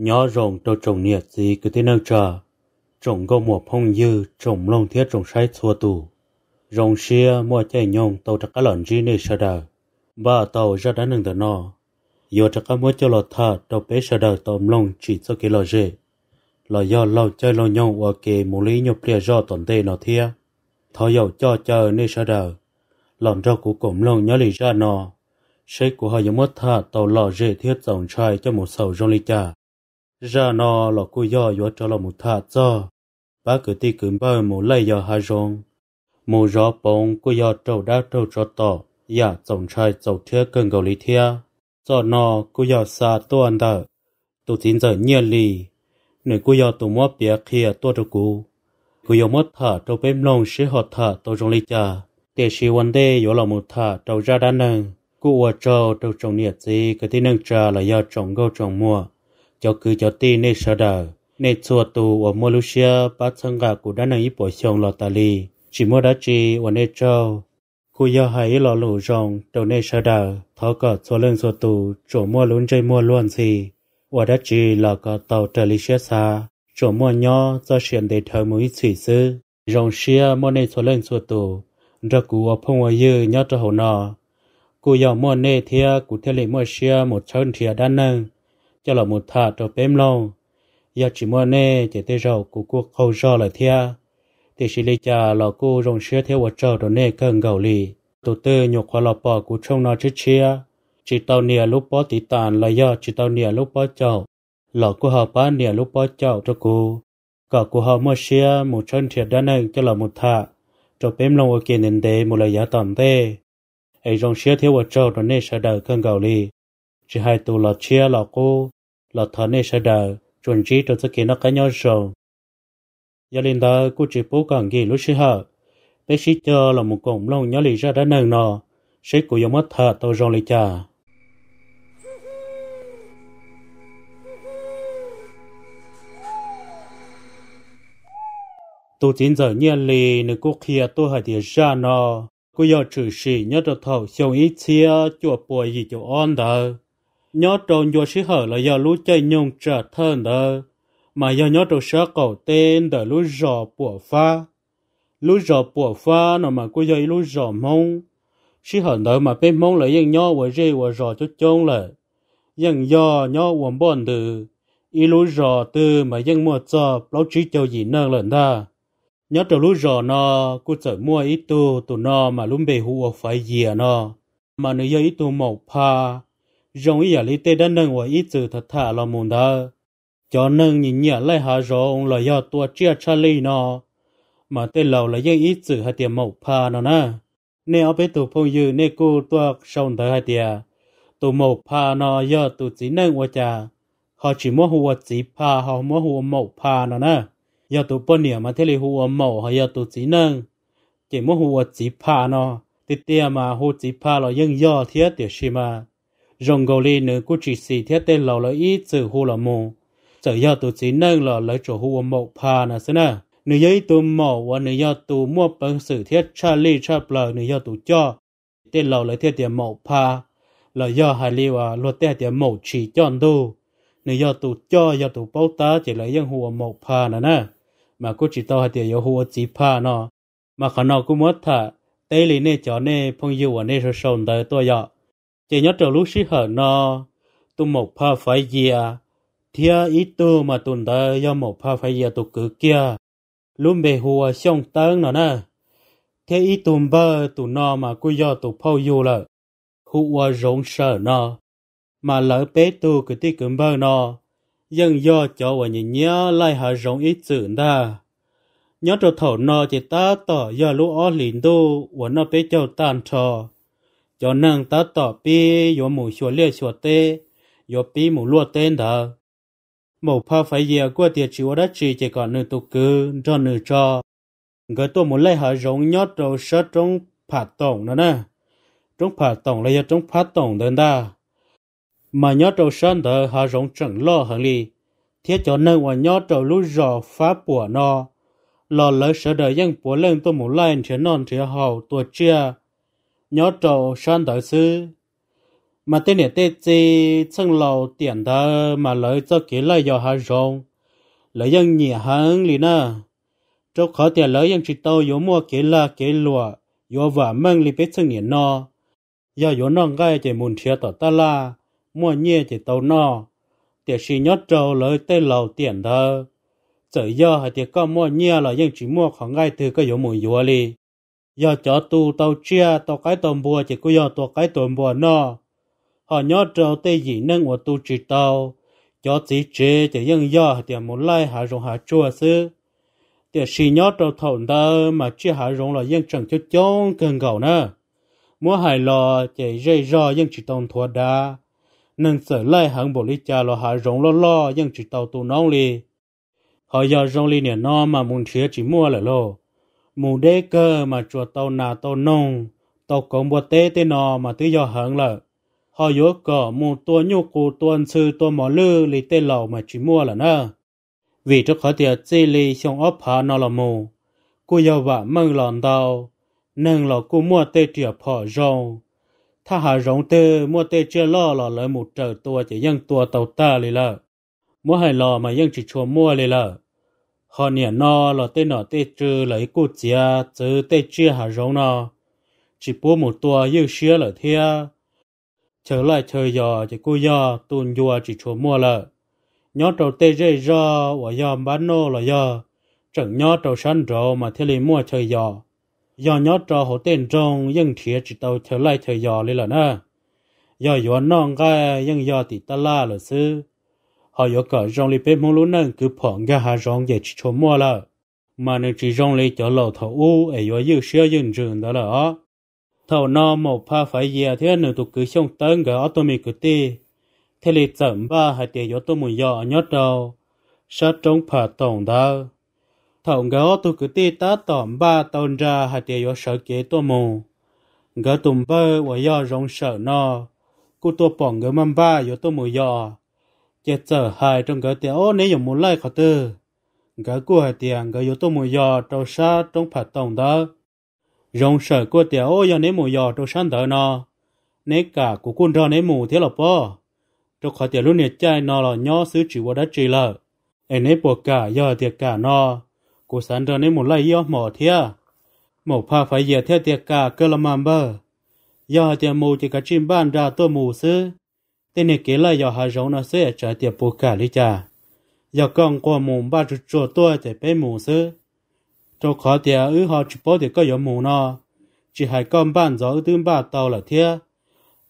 nhỏ rộng cho trồng nhiệt gì cứ thế nâng chờ trồng gô mùa phong dư trồng lông thiết trồng sái xua tù rồng xia mua chạy nhông tàu chắc cả lợn gì này sợ ba tàu ra đá nâng tờ nọ giờ chắc cả mua cho lọ thà tàu bé sợ đời tàu lông chỉ cho cái lọ rễ lọ do lâu chơi lâu nhông và kề mù lý nhục lìa do tổn tê nó thia thọ dầu cho chờ này sợ đời lọn rau của cụm lông nhớ lì ra nọ sếp của họ giống mất thà tàu lọ rễ thiết dòng trai cho một sầu rong ly trà giờ nó là cô do yo cho là một thà cho bác cứ ti cứ bao một lây yo hai rong một gió bóng cô do trâu đã trâu cho tỏ ya dạ, chồng trai chồng thưa cần cầu lý thia cho nó cô do xa tôi ăn đỡ tôi tin giờ nhiên lì nếu cô do tôi mua bia kia tôi cho cô cô do mất thả trâu bếp nông sẽ họ thà tôi trong lý cha để sĩ vấn đề yo là một thà trâu ra đã nâng cô ở trâu trâu trong nhiệt gì cái tin nâng cha là do trồng gâu trồng mua cho cứ cho ti nê sợ đờ nê chùa tù ở Malaysia bắt chân gà cụ đã nâng ý bổ xong lọ tà lì chỉ mua đá chi ở nê châu cụ yêu hãy lọ lũ rong đầu nê sợ đờ thọ cờ chùa lên chùa tù chỗ mua lún chơi mua luôn gì ở đá chi là cả tàu trở lý xe xa chỗ mua nho do chuyện để thờ mũi thủy sư rong xia mua nê chùa lên chùa tù ra cụ ở phong ở dư nhớ cho hồ nọ cụ giờ mua nê thia cụ theo lệ mua xia một chân thia đan nâng cho là một thà cho bếm lâu giờ chỉ muốn nè chỉ tới rồi của cô khâu do là thia thì chỉ lấy cha là cô rong sữa theo vợ chồng rồi nè cần gạo lì tổ tư nhục khoa lọ bỏ của trong nó chết chia chỉ tàu nè lúc bỏ tí tàn là do chỉ tàu nè lúc bỏ chậu lọ của họ bán nè lúc bỏ chậu cho cô cả của họ mua xe một chân thiệt đã nâng cho là một thà cho bếm lòng ở kia nền đề một lời giá tầm tê ấy rong sữa theo vợ chồng rồi nè sợ đời cần gạo lì chỉ hai tù là chia là cô là thở nè sẽ đờ chuẩn chỉ cho tất cả nó cái nhau sầu gia đình đó cô chỉ bố càng ghi lúc xí hở bé xí cho là một cổng lông nhớ lì ra đã nâng nọ xí của giống mất thở tàu rong lì chả tu chính giờ nhẹ lì nếu cô kia tôi hãy để ra nọ cô giờ trừ sĩ nhớ được thầu xong ít chia chùa bùi gì chỗ on đó nhớ trộn vô sĩ hở là do lũ chơi nhung trở thân đó mà do nhớ trộn sơ cầu tên đỡ lũ rò bùa pha lũ rò bùa pha nó mà cứ dây lũ rò mông sĩ hở đó mà bên mông là dân nhớ và rê và rò cho chông lại dân do nhớ và bọn từ y lũ rò từ mà dân mua cho báo chí châu gì nơ lần ta nhớ trộn lũ rò nó cứ chở mua ít tu tụ nó mà lũ bề hụ phải gì nó mà nó dây ít tu màu pha รงอีอย่าลิเต้ดันหนึ่งว่าอีจือทัดทาลมุนเดาจอนึ่งยิ่งเหยไล่หาโงเลยยอตัวเจียชลีนอมาเตเห่าเลยยังอีจือให้เตียมหมกพานอนะเนี่ยเอาไปตัวพงยืนเนี่ยกูตัวชงเธอให้เตียตัวหมกพานอยอตัวจีนึ่งว่าจ่าะขอชิมว่หัวจีพาหอมว่าหัวหมกพานอนะยอตัวปนเหนียมาเทลหัวหมกหอยอตัวจีนึ่งเก็บว่าหัวจีพานอ ติดเตียมาหัวจีพาเรายังยอเทียเตียชิมา rong gò li nữ của chỉ sĩ thiết tên lò lỡ ý sự hù lò mù sở do tụ chỉ nâng lò lỡ chỗ hù mộ pa nà sân à nữ giấy tụ mộ và nữ do tụ mua bằng sự thiết cha li cha bờ nữ do tụ cho tên lò lỡ thiết tiền mộ pa lỡ do hài li và luật tên tiền mộ chỉ chọn đu nữ do tụ cho do tụ báo tá chỉ lấy dân hù mộ pa nà nè mà cô chỉ tao hai tiền yêu hù chỉ pa nó mà khả năng cũng mất thả tây lì nè chó nè phong yêu và nè sầu sầu tới tôi dọ chỉ nhớ trở lúc sĩ hở nó tu một pha phải gì thia ít tu mà tuần ta do một pha phải gì tu cử kia luôn bề hùa xong tấn nó nè thế ít tuần bơ tu nó mà cứ do tu phao du lợ hùa rộng sợ nó mà lỡ bé tu cứ tí cứng bơ nó dân do cho và nhìn nhớ lại hở rộng ít chữ ta nhớ trở thổ nó chỉ ta tỏ do lũ ó lìn tu và nó bé cho tàn trò cho nên ta tỏ bi yo mù xua lia xua tê yo bi mù lua tên thờ mù pha phải dìa qua tiệt chỉ đã chỉ chỉ còn nư tục cư cho nư cho người tôi muốn lấy hở rộng nhót đầu sơ trong phạt tổng nữa nè trong phạt tổng là do trong phạt tổng đơn ta mà nhót đầu sơn thờ hở rộng chẳng lô hở lì thế cho nên mà nhót đầu lũ rò phá bùa nó lo lỡ sợ đời dân bùa lên tôi muốn lên chỉ non chỉ hào, tôi chia nhớ trầu sơn đời sư mà tên này tên gì chân lâu tiền đó mà lấy cho kỹ lời do hà rong lấy dân nhỉ hơn lì nè chỗ khó tiền lấy dân chỉ tàu yếu mua kỹ là kỹ lụa yếu vả mang lì biết chân nhỉ nó do yếu nó ngay chỉ muốn chia tỏ ta la mua nhẹ chỉ tàu nó tiền chỉ nhớ trầu lấy tên lâu tiền đó chỉ giờ hay tiền có mua nhẹ là dân chỉ mua khoảng ngay từ cái yếu mùi yếu lì giờ cho tu tàu chia tàu cái tàu bùa chỉ có giờ tàu cái tàu bùa nọ họ nhớ trâu tê gì nâng của tu chỉ tàu cho chỉ chế chỉ dân giờ thì muốn lai hạ rộng hạ chua sư thì xì nhớ trâu thầu đó mà chia hạ rộng là dân chẳng cho chống cần gầu nữa mua hài lo chỉ dây rò dân chỉ tàu thua đá nâng sở lai hẳn bộ lý cha là hạ rộng lo lo dân chỉ tàu tu nóng li họ giờ rộng li nè nó mà muốn chia chỉ mua lại lo mù đế cơ mà chùa tàu nà tàu nông tàu cổng bùa tế tế nọ mà tư do hưởng lợ họ yếu cỏ mù tua nhu cụ tuần sư tua mỏ lư lì tê lầu mà chỉ mua là nơ vì trước khó tiệt chi lì xong ốp hà nó là mù cô yêu vả mừng lòn tàu nâng lò cô mua tê trìa phỏ rồng tha hà rồng tê mua tê chưa lo lò lỡ một trở tua chỉ dân tua tàu ta lì lợ mua hai lò mà dân chỉ chùa mua lì lợ họ nè nó là tên nó tê trừ lấy cô chia chứ tên chia hà rong nó chỉ bố một tua yêu xía là thế trở lại trời gió chỉ cô gió tuôn gió chỉ chúa mua lợ nhó trầu tên dây gió và gió bán nô là gió chẳng nhó trầu sẵn trầu mà thế lì mua trời gió gió nhó trầu họ tên trong nhưng thiệt chỉ tàu trở lại trời gió lên là nè gió gió nong cái nhưng gió thì ta la là sư họ yêu cả rong lì bé mông lú nâng cứ phỏng ra hà rong dễ chỉ cho mua là mà nên chỉ rong lì cho lầu thầu u ấy e yêu yêu xưa yên trường đó là thầu nó một pha phải gì thế nữa tụ cứ xong tấn cái auto mi cứ ti thế lì chậm ba hai tiền yếu tôi muốn dọ nhót đâu sát trong phà tổng đó thầu cái auto cứ ti ta tỏm ba tòn ra hai tiền yếu sợ kế tôi mù cái tụm bơ và do rong sợ nọ, cô tôi bỏ cái mâm ba yếu tôi muốn dọ giờ giờ hai trong cái tiền ô nếu dùng một lại khó tư cái của hai tiền cái yếu tố mùi giò trâu sa trong phải tổng đó rong sở của tiền ô giờ nếu mùi giò trâu san đó nó nếu cả của quân ra nếu mù thế là po trong khỏi tiền luôn nhiệt chai nó là nhỏ xứ chỉ qua đã chỉ lợ em nếu buộc cả giờ tiền cả nó của sản ra nếu muốn lại yếu mỏ thế một pha phải giờ theo tiền cả cơ là mầm bờ giờ tiền mù chỉ cả chim ban ra tôi mù xứ tên này kế là giờ hà giống nó sẽ trả tiền bù cả lý cha, giờ con qua mùng ba chục chỗ tôi để bên mùng sư cho khó tiền ư họ chụp bao thì có giờ mùng nó chỉ hai con bạn gió tương ba tàu là thế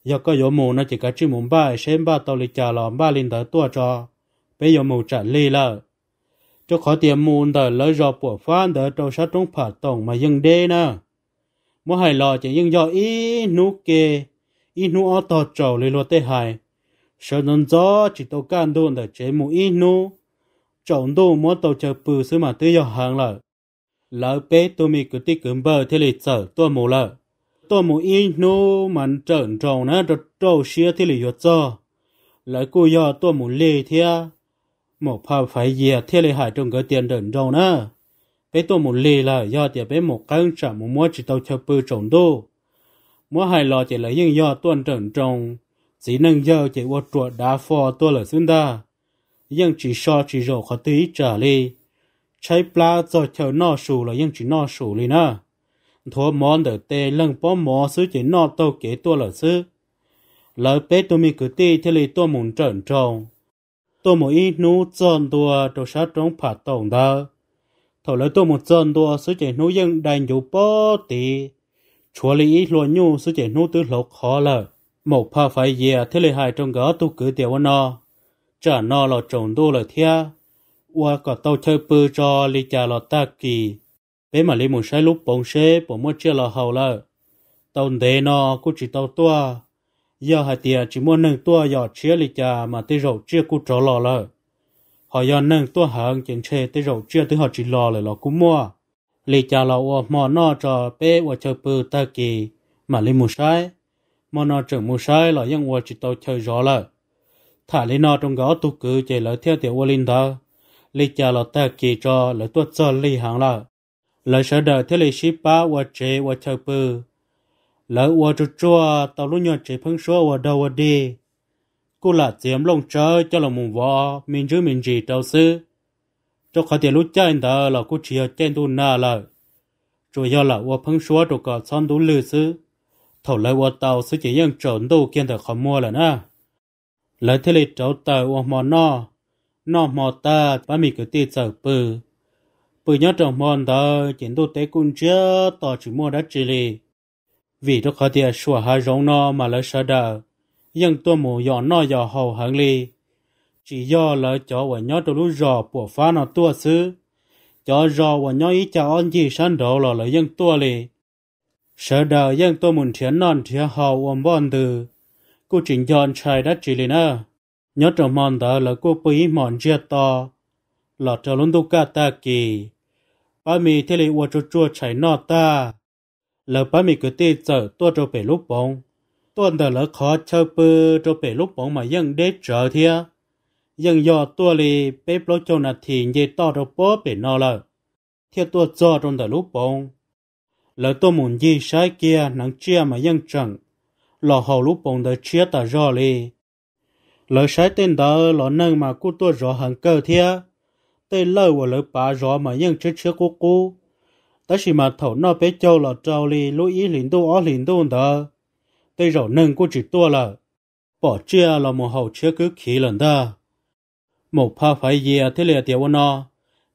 giờ có giờ mùng nó chỉ cả chỉ mùng ba xem ba tàu lý trả là ba linh tới tua cho bây giờ mùng trả lì là cho khó tiền mùng đợi lấy giờ bùa phan đợi trâu sát trong phạt tổng mà dừng đê nè mua hai lò chỉ dừng giờ ý nú kê ý nú ở tàu trầu lấy lúa tê hài sợ nón gió chỉ tàu can đồn để chế mũ ít nô chọn đồ mua tàu chờ bự xứ mà tới giờ hàng lợ lỡ bé tôi mi cứ tí cứng bờ thế lịch sở tôi mù lợ tôi mù ít nô mà trợn tròn á rồi trâu xía thế lịch yết cho lỡ cô giờ tôi mù lê thế một pha phải dìa thế lịch hải trong cái tiền đợn tròn á bé tôi mù lê là do tiền bé một cân trả mua chỉ tàu chờ bự chọn đồ mua hai lò chỉ lấy những do tuần trợn tròn chỉ nâng giờ chỉ ô chuột đá phò tua là xuân đa nhưng chỉ so chỉ rổ khó tí trả li cháy pla cho chờ nọ sù là nhưng chỉ nọ sù li nè thua món đỡ tê lưng bó mó sứ chỉ nọ tô kế tua là sứ lỡ bé tụi mình cứ tê thế li tua muốn trần trọng, tôi một ít nú tròn tua đồ sát trong phạt tổng đó thầu lỡ tôi một tròn tua sứ chỉ nú dân đành dù bó tì chúa li ít luôn nhu sứ chỉ nú tứ lộc khó lợi một pa phải gì thế lệ hại trong gỡ tu cử tiểu nó trả nó là trồng đô là thea qua cả tàu chơi bư cho lý trả là ta kỳ bé mà li muốn sai lúc bóng xế bóng mua chưa là hầu là tàu đế nó cũng chỉ tàu tua giờ hai tia chỉ muốn nâng tua giờ chia lý trả mà tới rậu chia cũng trò lò là họ giờ nâng tua hàng chẳng chê tới rậu chia tới họ chỉ lò là lò cũng mua lý trả là mò nó cho bé qua chơi bư ta kỳ mà li muốn sai mà nó trở mù sai là những quả chỉ tàu chơi rõ là thả lấy nó trong gõ tu cứ chạy lỡ theo tiểu linh đó lý cha là ta kỳ cho lỡ tuột cho lý hàng là lỡ sợ đời theo lý ship ba quả chế quả chơi bự lỡ quả chua chua tàu lúc nhỏ chế phăng số quả đầu quả đi cô là chiếm lông chơi cho là mùng võ mình chứ mình gì đâu sư cho khỏi tiền lũ chơi đó là cô chỉ ở trên tu na là chủ yếu là quả phăng số đồ cả son tu lư sư thầu lời ô tàu sẽ chỉ dân trộn đủ kiên thở khó mua là nè lời thế lịch trấu tờ ô mò no no mò ta ba mì cứ tì sở bừ bừ nhớ trọng mòn tờ chiến đô tế cung chứa tỏ chỉ mua đất chỉ lì vì đó khó tìa sủa hà rong no mà lời sợ đờ nhưng tôi mù dọ no dọ hầu hẳn lì chỉ do lời chó và nhớ trộn lũ rò bùa phá nó tua xứ chó rò và nhớ ý chào ơn gì sẵn đồ là lời dân tua lì เชิดาวยังตัวมุนเทียนนอนเทียหาวอมบอนดือกูจิงยอนชายดัจิลินะยอดมอนดาละกูปุยมอนเจียตอหลอดจะลุนดูกาตากีป้ามีเทลิวจุจัชายนอตาแล้วป้ามีกุตีเจอตัวโจเปลุบปงตัวเดอละขอเชาปืโจเปลุบปงมายังเดชเจอเทียยังยอดตัวลีเป๊ะโปรโจนาทีเยต่อโจโปเป็นนอละ เทียตัวจอจนเดอลุบปง lỡ tôi muốn gì sai kia nắng chia mà dân chẳng lò hầu lúc bồng đời chia ta rõ li lỡ sai tên đó lỡ nâng mà cú tôi rõ hẳn cơ thiê, tên lỡ của lỡ bà rõ mà dân chết chia của cô. ta chỉ mà thầu nó bé châu lỡ trâu li lũ ý liền tu ó liền tu đó tên rõ nâng cú chỉ tua là bỏ chia là một hầu chia cứ khí lần đó một pha phải gì thế là tiêu nó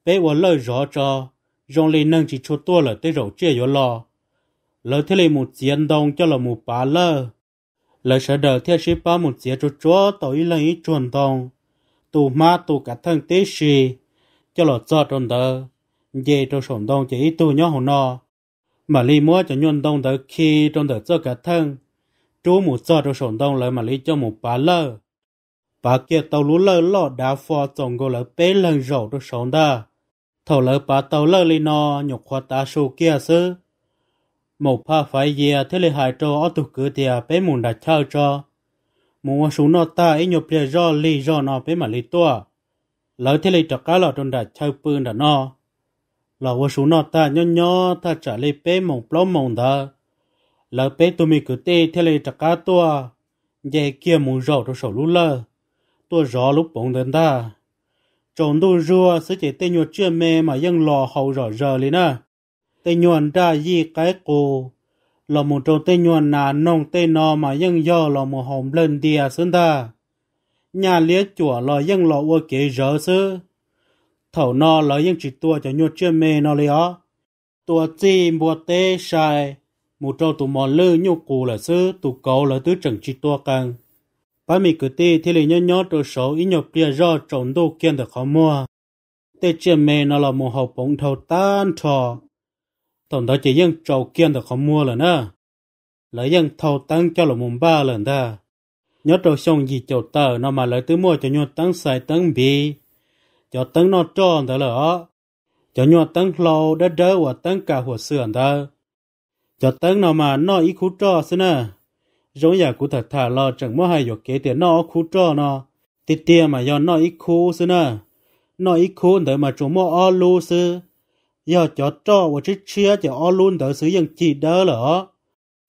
bé của lỡ rõ cho rong lên nâng chỉ cho tua là tới rổ chia yếu lo lỡ thế này một chiến đông cho là một bá lơ lỡ sợ đỡ theo sĩ ba một chiến cho chúa ý lên ý chuẩn đông tù ma tù cả thân tế sĩ cho là cho tròn đờ, về cho sổn đông chỉ tù nhỏ hồ nọ mà li mua cho nhuận đông đỡ khi trong đỡ cho cả thân chú một cho cho sổn đông lại mà li cho một bá lơ bà kia tàu lũ lơ lọ đá phò chồng gọi là bế lần rổ cho sổn đờ thầu lỡ bà tàu lỡ lì nọ nhục khoa ta sô kia sư. Một pha phái dìa thế lì hải trô ở tù cử tìa bế mùn đã chào cho. Mùa số nọ ta ấy nhục lìa rò lì rò nọ bế mà lì tùa. Lỡ thế lì trọc cá lọ trôn đã chào bươn đã nọ. Lỡ vô số nọ ta nhó nhó ta trả lì bế mộng pló mộng đó. Lỡ bế tù mì cử tì thế lì trọc cá tùa. Dạy kia mùn rò trô sổ lũ lơ. Tùa rò lúc bóng đến ta trộn đu rùa sẽ chỉ tên nhuột chưa mê mà dân lò hậu rõ rờ lên nè. Tên nhuột ra gì cái cổ, lò một trộn tên nhuột nà nông tên nò mà dân do lò một hồng lên đìa xuống ta. Nhà lía chùa lò dân lò ua kế rỡ sư. Thảo nò lò dân chỉ tua cho nhuột chưa mê nó lì ó. Tua chi mùa tê sai, một trộn tù mò lư nhu cụ là sư, tù cầu là tứ trần chỉ tua càng bà mì cứ tê thì lấy nhớ đồ số ý nhọc bia rõ trộn đồ kiên được khó mua. Tê chia mê nó là một hậu bóng thầu tan trò. Tổng đó chỉ dân trầu kiên được khó mua lần á. Lấy dân thầu tăng cho là mùng ba lần ta. Nhớ đồ xong gì chỗ tờ nó mà lấy tứ mua cho nhuận tăng xài tăng bì. Cho tăng nó tròn đó là Cho nhuận tăng lâu đã đỡ và tăng cả hồ sườn đó. Cho tăng nó mà nó ý khu trò xin giống nhà cụ thật thà lo chẳng mua hay dục kế để nó khu cho nó tiệt tiệt mà do nó ít khu xứ nè nó ít khu để mà chúng mua o lu xứ giờ cho cho và chỉ chia cho o lu để sử dụng chỉ đỡ lỡ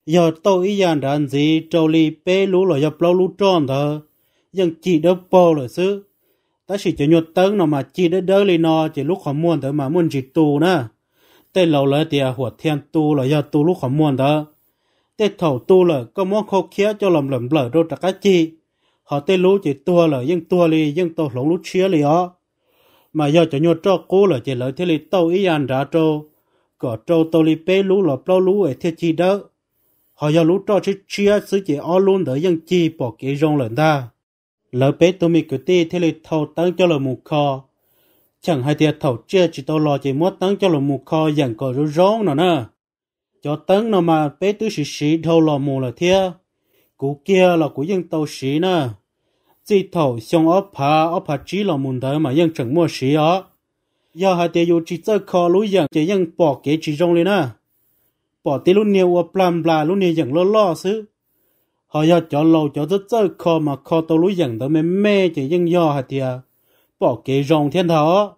giờ tôi ý rằng đàn gì trâu li bê lú rồi giờ lâu lú tròn thờ nhưng chỉ đỡ bò rồi xứ ta chỉ cho nhột tấn nó mà chỉ đỡ đỡ li nó chỉ lúc khó muôn để mà muốn chỉ tu nè tên lâu lỡ tiền หัว thiên tu rồi giờ tu lúc khó muôn đó tê thầu tu là có món khô khía cho lầm lầm lở đâu trả cá chi họ tê lú chỉ tua là nhưng tua li nhưng tàu lỏng lú chia li ó mà do cho nhau cho cố là chỉ lợi thế li tâu ý ăn ra trâu có trâu tàu li bê lú là bao lú ở thế chi đó họ giờ lú cho chỉ chia sứ chỉ ó luôn đỡ nhưng chi bỏ cái rong lần ta lỡ bê tụi mi cứ ti thế li thầu tăng cho là mù kho chẳng hay tiệt thầu chia chỉ tàu lo chỉ muốn tăng cho là mù kho dạng có rú rong nữa nè cho tấn nó mà bé tứ sĩ sĩ thâu lò mù là thia cú kia là cú dân tàu sĩ nè chỉ thầu xong ốp phá ốp phá chỉ là mùn đời mà dân chẳng mua sĩ ó giờ hai tiêu dù chỉ chơi khó lũ dân chỉ dân bỏ kế chỉ trong lên nè bỏ tí lũ nhiều ốp làm là lúc nhiều dân lo lo xứ họ giờ cho lâu cho rất chơi khó mà khó tàu lũ dân đó mê mê chỉ dân do hai tiêu bỏ kế rong thiên thảo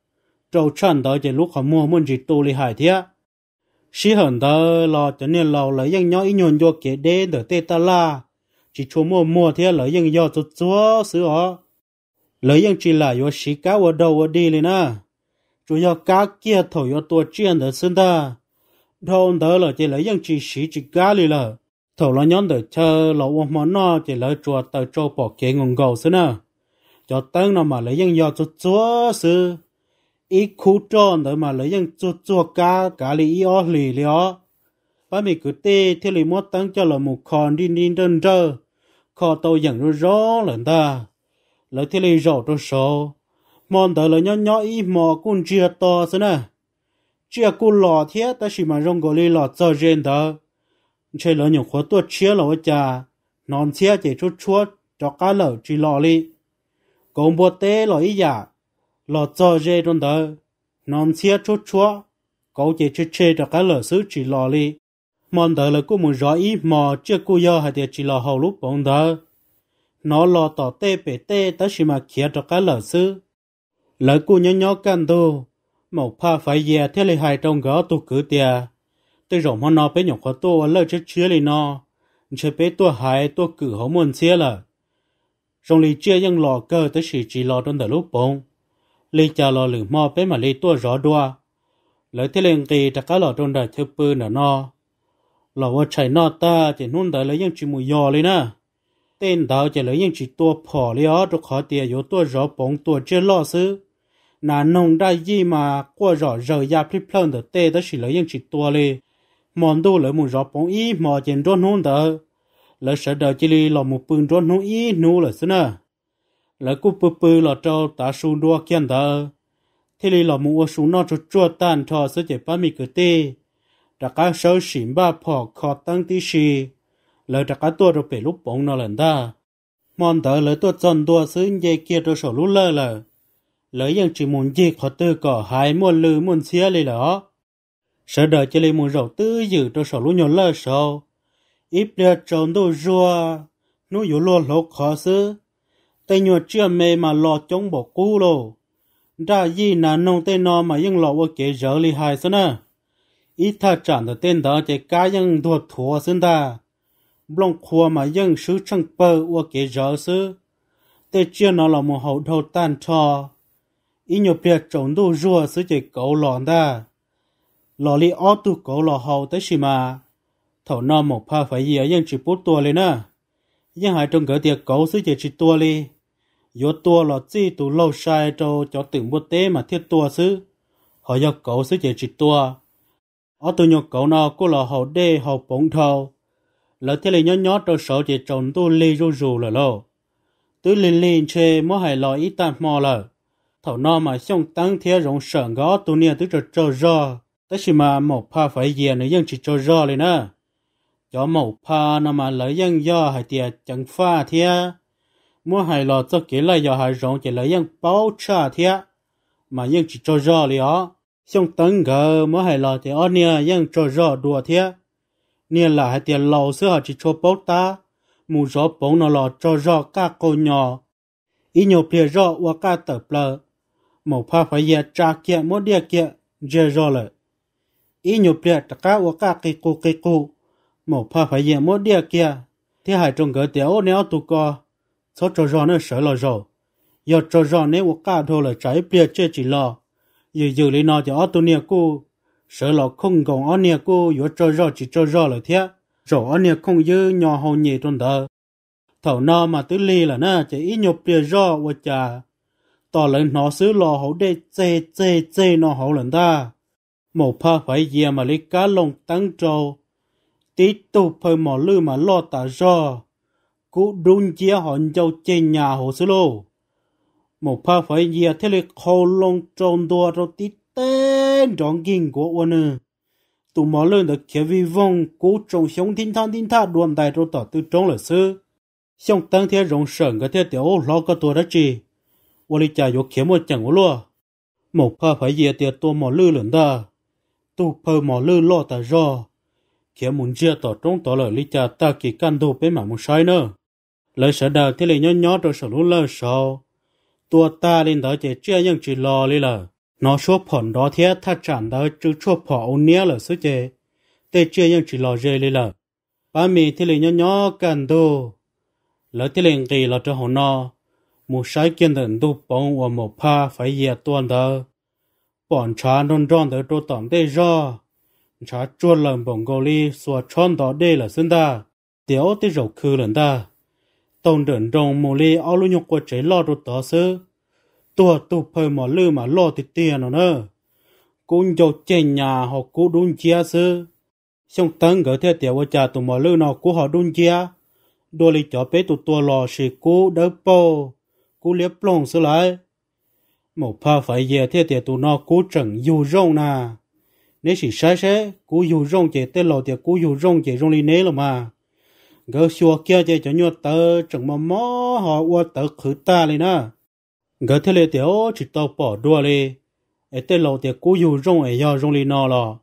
trâu chân đó chỉ lúc họ mua muốn chỉ tu li hại thiệt, sĩ hận đó là cho nên lâu lại dân nhau ít nhon vô kế đế đỡ tê ta la chỉ chua mua mua thế lấy dân do chúa chúa sứ họ lấy dân chỉ là yo sĩ cá ở đâu ở đi lên à chủ yếu cá kia thổi yo tua chuyên đỡ sinh ta đâu đó là chỉ lại dân chỉ sĩ chỉ cá li là thầu là nhóm đỡ chờ lâu ông món nó chỉ lấy chùa tờ châu bỏ kế ngon gầu xứ nè cho tăng nó mà lấy dân do chúa chúa sứ 一哭中的嘛，人样做做家家里一二里了，把每个地铁里莫等叫了木看的认真着，靠到养着热了的，了铁里热着手，忙得了 nhỏ nhỏ ít mò cũng chia to thế nè, chia cũng lò thế, ta chỉ mà rong gọi lò cho riêng đó, chơi lỡ nhiều khó tuột chia lò cha, non chia chỉ chút chút cho cá lẩu chỉ lò li, cũng bột tê lò ý giả. Dạ lò cho rê rôn đỡ. Nón xia chút chúa, cậu chỉ chơi chơi cho cái lỡ xứ chỉ lò li. Mòn đợi là cô muốn rõ ý mò chưa cô yơ hay thì chỉ lò hầu lúc bóng đỡ. Nó lò tỏ tê bể tê tới xì mà kia cho cái lỡ xứ. Lỡ cô nhớ nhó căn đô, màu pha phải dè thế lì hài trong gõ tù cử tìa. Tôi rộng hơn nó bé nhỏ khó tô lỡ chết chứa lì nó. Chế bé tôi hài tôi cử hấu môn xia là Rồng lì chia nhưng lò cơ tới xì chỉ lò trong đỡ lúc bóng. เลยจะลอหรือมอเป็นมาเลยตัวรอดัวเลยที่เลงตีตะก็หลอดโดนได้เทอปืนนอหลอว่าใช้นอตาจะนุ่นแต่เลยยังชิมุยอเลยนะเต้นดาวจะเลยยังชิตัว่อเลยอ๋อทุกขอเตียอยู่ตัวรอปงตัวเจล่อซื้อนานงได้ยี่มาก่ารอเรยาพลิเพลินเดเต้ต่้งสิเลยยังชิตัวเลย มอนดูเลยมุรอปงอีมอเจนรอนนุ่นเดอแล้วเสด็จจิลีหลอมุปืนรอนนุ่นอีนู่เลยซะนะแล้วกูปื้ปืหล่อเจ้าตาชูดัวเกียนเดอที่ลีหล่อมัวชูนอจุดจวดตันทอเสเจ็บป้ามีกึเตะดักกาเชาฉิมบ้าพอกคอตั้งที่ชีแล้วดักกาตัวเราเปรนลูกปงนอลันดามอนเดอเลยตัวจนตัวซึ่งเยเกียติสสรุ้เลยเลยเลยยังจีมุนยีขอเตอก่อหายมวนลือมวนเสียเลยเหรอเสดจะเลยมุนเราตื้ออยู่ตัวสร่นยนเลยเสาอีเปลี่ยนจนตัวรัวนู้อยู่ล้วนหลกขอซื้อ tê nhua chưa mê mà lo chống bỏ cú lô ra gì nà nông tê nó mà yên lo ô kế giờ li hài sân à ít thà chẳng được tên đó chỉ cá yên thua thua xin ta blong khua mà yên sứ chẳng bơ ô kế giờ sứ tê chưa nó là một hậu đầu tàn cho ít nhiều việc trồng đu rùa sứ chỉ cầu lòn ta lò li ó tu cầu lò hậu tới xì mà thầu nó một phá phải gì ở yên chỉ bút tua lên à nhưng hai trong cửa tiệc cầu sứ chỉ chỉ tua lên yo tua lo chi tu lâu sai cho cho từng bút tế mà thiết tua xứ họ yêu cầu xứ chỉ chỉ tua ở tu nhọ cầu nào cũng là họ đê họ bổng thâu lỡ thế là nhỏ nhỏ cho sợ chỉ trồng tu li ru rù là lo tứ linh linh chê mỗi hai lo ít tạm mò lờ thầu no mà xong tăng thế rộng sợ ngó tu nia tứ cho cho ra tới khi mà một pha phải gì nữa dân chỉ cho ra lên nữa cho một pha nó mà lỡ dân do hai tiệt chẳng pha thế mua hai lò cho kế lại giờ hai rong chỉ lấy yên bao cha thế mà yên chỉ cho rõ liền xong tấn gờ mua hai lò thì ở nhà yên cho rõ đùa thế nhà là hai tiền lầu xưa họ chỉ cho bao ta mù rõ bóng nó lò cho rõ cả cô nhỏ ý nhiều phía rõ và cả tờ bờ, một pha phải giờ cha kia mua địa kia giờ rõ lời ý nhiều phía tất cả và cả cái cô cái cô một pha phải giờ mua địa kia thì hai trong gỡ tiểu nếu tụ co số trò rò nó sợ là rồi giờ trò rò nếu một cả thôi là trái bia chơi chỉ lo giờ giờ lấy nó cho tôi nè cô sợ là không còn ở nè cô giờ trò rò chỉ trò rò là thế rồi ở nè không dư nhỏ hầu nhì tuần đó thầu nó mà tứ li là nó chỉ ít nhộp bia rò và trà tỏ lên nó xứ lò hậu để chê chê chê nó hậu lần ta một pha phải gì mà lấy cá lồng tăng trâu tí tụ phơi mỏ lư mà lo tả rò cú đun chia hòn châu trên nhà hồ sơ lô một pha phải dìa thế lực khâu lông tròn đùa rồi tí tên tròn kinh của quân ư e. tụ mỏ lên được chế vi vong cú trồng sống thiên than thiên tha đoàn đại rồi tỏ tư trống lợi sư xong tăng thế rộng sởn cái thế tiểu lo cái tua đó chi quân lý trả vô kiếm một chẳng của lúa một pha phải dìa tiệt tua mỏ lư lần ta tụ phơ mỏ lư lo ta do kiếm muốn chia tỏ trống tỏ lợi lý trả ta kỳ can đồ bế mà muốn sai nữa lỡ sợ đầu thì lại nhỏ nhỏ rồi sợ lũ lỡ sợ tua ta lên đó chỉ chưa những chỉ lo lên là nó số phòn đó thế thắt chặt đó chứ số phò ôn nhé là số chế tê chưa những chỉ lo dê lên là ba mẹ thì lại nhỏ nhỏ cần đồ lỡ thì lại kỳ là cho họ nó một sai kiên định tu bóng và một pa phải dè tuần đó bọn chá non non đó tôi tạm tê ra chá chuột lần bóng gò li xua tròn đó đê là sinh ta tiểu tê rầu khư lần ta tổng đơn đồng mồ lê ao lu nhục qua chế lo đồ tớ sơ tua tu phơi mỏ lư mà lo thì tiền nó nơ cũng dầu trên nhà họ cú đun chia sơ xong tấn gỡ theo tiểu vợ cha tụ mỏ lư nó cú họ đun chia đôi lý chó bé tụ tua lò xì cú đỡ bò cú liếp lông sơ lại một pha phải về theo tiểu tụ nó cú trần dù rong nà nếu chỉ sai sẽ cú dù rong chỉ tên lò tiểu cú dù rong chỉ rong lý nế là mà gỡ xua kia chơi cho nhau tớ chẳng mà mò họ qua tớ khử ta lên nè gỡ thế này tiểu chỉ tao bỏ đua lê ấy tên lâu tiểu cú dù rong ấy do rong lì nọ lò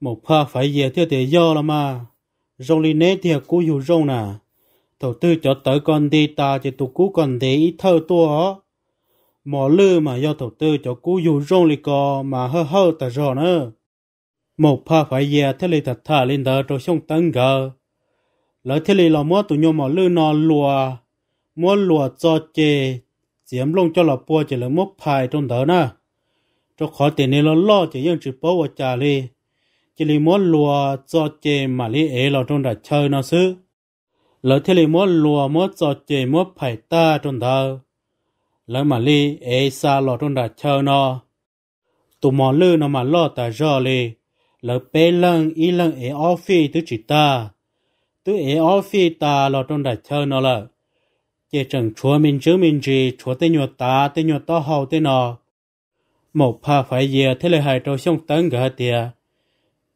một pha phải về theo tiểu do là mà rong lì nế tiểu cú dù rong nà thầu tư cho tớ con đi ta chỉ tụ cú còn để ít thơ tua mỏ lư mà yêu thầu tư cho cú dù rong lì cò mà hơ hơ tờ rồi nữa một pha phải về thế lệ thật thà lên tờ rồi xong tấn gờ lỡ thế này là mua tụi nhau mà lư nó lùa mua lùa cho chê diễm lông cho là bùa chỉ là mua phải trong đó nè cho khó tiền này là lo chỉ dân chỉ bố và trả lì chỉ là mua lùa cho chê mà lì ế là trong đã chơi nó xứ lỡ thế lì mua lùa mua cho chê mua phải ta trong đó lỡ mà lì ế xa là trong đã chơi nó tụi mò lư nó mà lo ta rồi lì lỡ bé lăng y lăng ấy office tứ chỉ ta tu e o phi ta lo ton da chơ nó lợ chế chẳng chúa mình chứ mình gì chúa tên nhuột ta tên nhuột to hầu tên nó một pha phải gì thế là hai trâu xong tấn gỡ tìa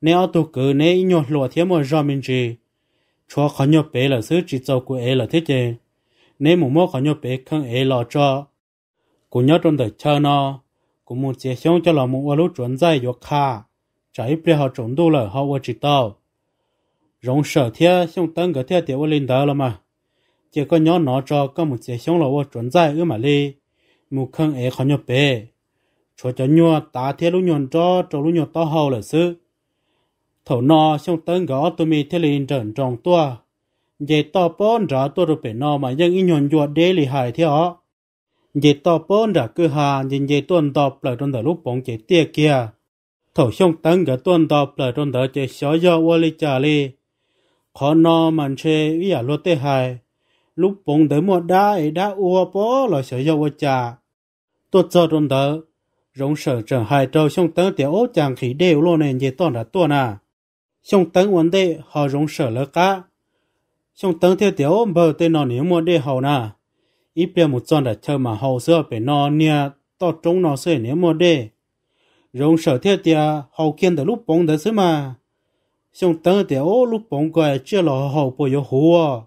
nếu tu cứ nếu nhuột lụa thế mà do mình gì chúa khó nhuột bé là sứ chỉ dâu của ấy là thế chế nếu một mô khó nhuột bé không ấy lo cho cũng nhớ trong đời chờ nó cũng muốn chế xong cho là một lúc chuẩn dây vô kha trái bia họ trốn đâu là họ vô chỉ tao rong sở thế xong tấn cái thế thì vô lên đó là mà chỉ có nhớ nó cho có một chế xong là vô chuẩn dài ư mà li một khăn ấy e khó nhập bể cho cho nhua ta thế lúc nhuận cho cho lúc nhuận to hầu là sư thổ nọ xong cái gõ tụi mi thế liền trần tròn tua vậy to bốn ra tua rồi bể nọ mà dân ý nhuận chuột đế lì hại thế họ vậy to bốn ra cứ hà nhìn vậy tuần tọp lại trong đời lúc bóng chế tia kia thổ xong tấn gõ tuần tọp lại trong đời chế xó do vô li trà li khó no màn chê ý à lô tê hài lúc bóng tới một đá ấy đã ua bó là sở dâu trà tốt cho trong đó rong sở trở hài trâu xong tấn tiểu ố chàng khí đều lô nền dễ toàn đã tuần à xong tấn vấn đề họ rong sở lỡ cá xong tấn theo tiểu ố bờ tê nó nếu mua đề hầu nà ít bia một tròn đã chơi mà hầu xưa phải nó nia to trống nó sẽ nếu mua đề rong sở theo tia hầu kiên từ lúc bóng tới xứ mà xong tớ để ô lúc bóng cái chưa lò hậu bộ yếu hùa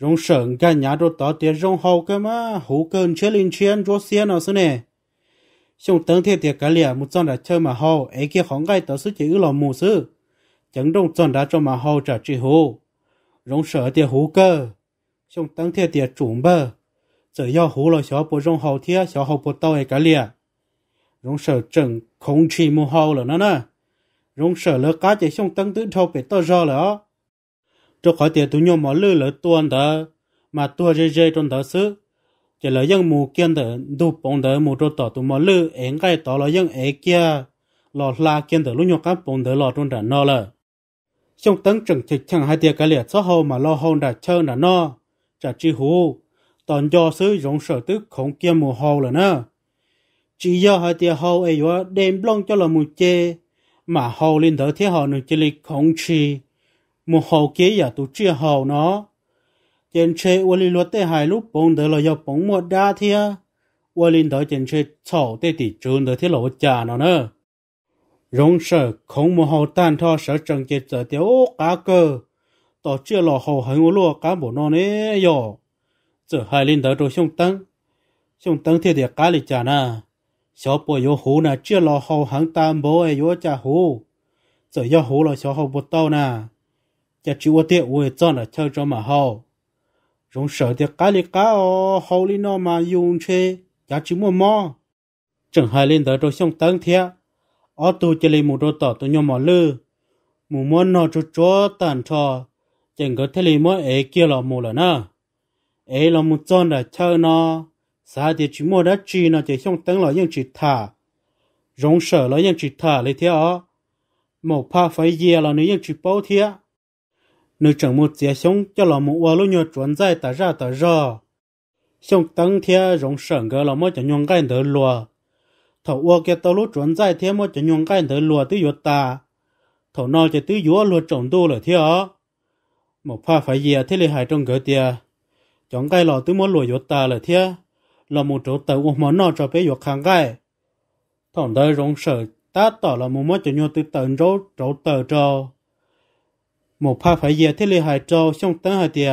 rong sơn cả nhà đồ tỏ tiền rong hậu cơ mà hồ cơn chưa linh chuyên rô xiên nào xưa nè xong tớ thiệt thiệt cái lẻ một con đã chơi mà hậu ấy kia khóng gai tớ sức chỉ lò mù sư chẳng đông con đã cho mà hậu trả trị hù rong sợ tiền hú cơ xong tớ thiệt thiệt trúng bờ chỉ yêu hú lò xó bộ rong hậu thiệt xó hậu bộ tàu ấy cả lẻ rong sợ trừng không chỉ mù hậu là nó nè rong sở lỡ cá chạy xong tăng tứ thâu bể to do lỡ cho khỏi tiền tụi nhau mỏ lư lỡ tuôn đó mà tua rê rê trong đó xứ chỉ lỡ dân mù kiên đó đủ bóng đó mù cho tỏ tụi mỏ lư én cái tỏ lỡ dân é kia lọ la kiên đó lũ nhau cá bóng đó lọ trong đó nó lỡ xong tăng trần thịt chẳng hai tiền cái liệt xóa hầu mà lo hầu đã chơi đã nó trả chi hú tòn do xứ rong sở tức không kia mù hầu lỡ nữa chỉ do hai tiền hầu ấy đem blong cho là mù chê mà hầu lên đó thế họ nó chỉ là không chi một hầu kế giờ tụ chia hầu nó trên chế ô li luật tê hai lúc bông đỡ là do bông một đa thia ô li đó trên chế chậu tê thì trường đỡ thế lộ trà nó nữa rong sợ không một hầu tan thọ sợ trần chế trở tiêu cá cơ tỏ chia lò hầu hãy ngô lùa cá bộ nó nè, dò trở hai lên đỡ rồi xung tăng xung tăng thiệt địa cá lì trà na 小波有湖呢，这老好行单薄哎，有家湖，这要湖了小好不到呢，这只我爹我也赚了，瞧这么好，用手的咖哩咖哦，好哩那么用车，家只么么，正还领得着上当天，我都这里木着到都要么了，木么那就着单车，整个这里么哎给了木了呢，哎了木赚了瞧呢。啥的，只莫得吃呢，就向等了用去他，用绳了用去他来听哦。莫怕飞烟，了你用去包贴。你怎么接要想叫老们挖了肉转在的热的热，向当天用绳个那么就用干的落。他我给到了转在，他么就用干的落都有塔，他那就都有啊落整多了听哦。莫怕飞烟，这厉害装个贴，装盖老得么落油塔了听。là một chỗ tự ôm mà nó cho bé dục hàng gai thằng đời rong sợ ta tỏ là một mất cho nhau từ tận chỗ chỗ tờ cho một pha phải về thế li hại cho xong tấn hại tiề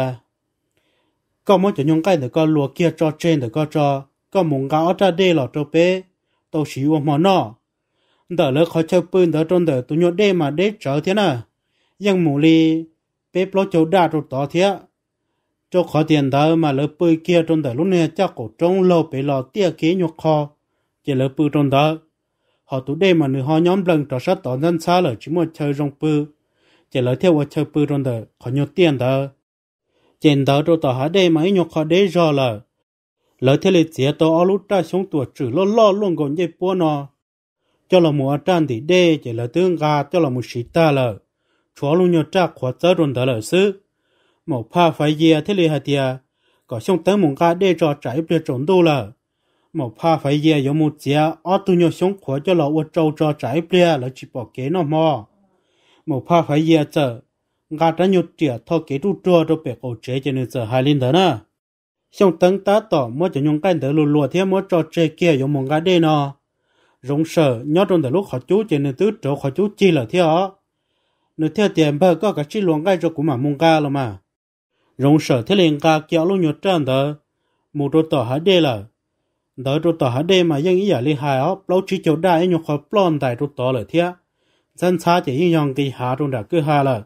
có mất cho nhau cái để có lùa kia cho trên được có cho có muốn gạo ra đây là cho bé tàu xí ôm mà nó đỡ lỡ khó chơi pin đỡ trong đỡ tụi nhau đê mà để trở thế nào nhưng mù li bé lo chỗ đa rồi tỏ thế cho khó tiền đó mà lỡ bơi kia trong đời lúc này chắc cổ trong lâu bị lò tia kế nhục kho chỉ lỡ bơi trong đó họ tụ đây mà người họ nhóm lần trở sát tỏ dân xa lỡ chỉ một chơi trong bơi chỉ lỡ theo một chơi bơi trong đời họ nhục tiền đó tiền đó trong tỏ hả đây mà nhục kho đấy rồi là lỡ theo lịch chế tỏ ở lúc ta xuống tuổi trừ lo lo luôn còn dây búa nó cho là mùa trang thì đây chỉ là tương gà cho là một sĩ ta lỡ chúa luôn nhớ cha khóa tớ trong đời lỡ xứ mỏ pha phải ye thế lệ hạt ye có xong tới mùng ca để cho trái bia trộn đâu là mỏ pha phải ye có một chia ở tu nhau xong khóa cho lão uất trâu cho trái bia là chỉ bỏ kế nó mò mỏ pha phải ye chờ gà đã nhột trẻ thọ kế tu trò rồi bẻ cổ chế cho nên giờ hai linh đó nè xong tấn tá tỏ mua cho nhung cái đỡ lùa lùa thế mua cho chế kia có mùng ca để nó rong sợ nhớ trong từ lúc họ chú cho nên tứ chỗ họ chú chi là thế ó nếu theo tiền bơ có cả chi luồng cái cho cũng mà mông ca rồi mà rong sở thế liền cả kéo luôn nhột tràn đó một đôi tỏ há đê là đó đôi tỏ há đê mà dân ý giả li hài ó lâu chỉ chỗ đại nhột khó plon đại đôi tỏ lời thia dân xa chỉ yên nhon kỳ hà trong đã cứ hà là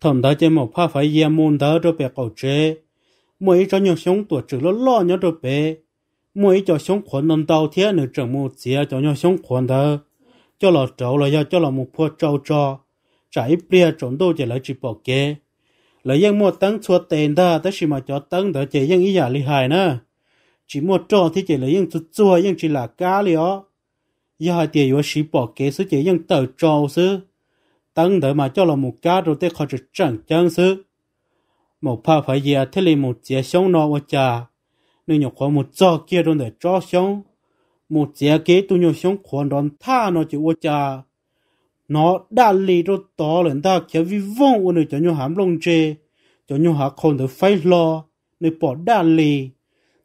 thầm đó trên một pha phải yên môn đó đôi bè cầu chế mỗi cho nhiều sống tuổi trừ lo lo nhớ đôi bè mỗi cho sống khuẩn nằm tàu thia nửa trường một chia cho nhiều sống khuẩn đó cho lọ trâu là do cho lọ một phua trâu cho chạy bia trộn đôi chỉ lấy chỉ bỏ kê là dân mua tăng chua tên đó tới khi mà cho tăng đó chỉ dân ý giả lì hài nữa chỉ mua trò thì chỉ là dân chua chua dân chỉ là cá lì ó giờ hai tiền vừa xí bỏ kế số chỉ dân tờ trò sư tăng đó mà cho là một cá rồi tới khỏi trực trăng chân sư một pha phải giờ thế là một chiếc sống nó và trà nên nhọc khoảng một trò kia rồi để trò sống một chiếc kế tu nhọc sống khoảng đòn tha nó chỉ và trà nó đã lì rồi to lên ta kéo vi vong của người cho nhau hàm lông chê cho nhau hà khôn được phải lo người bỏ đã lì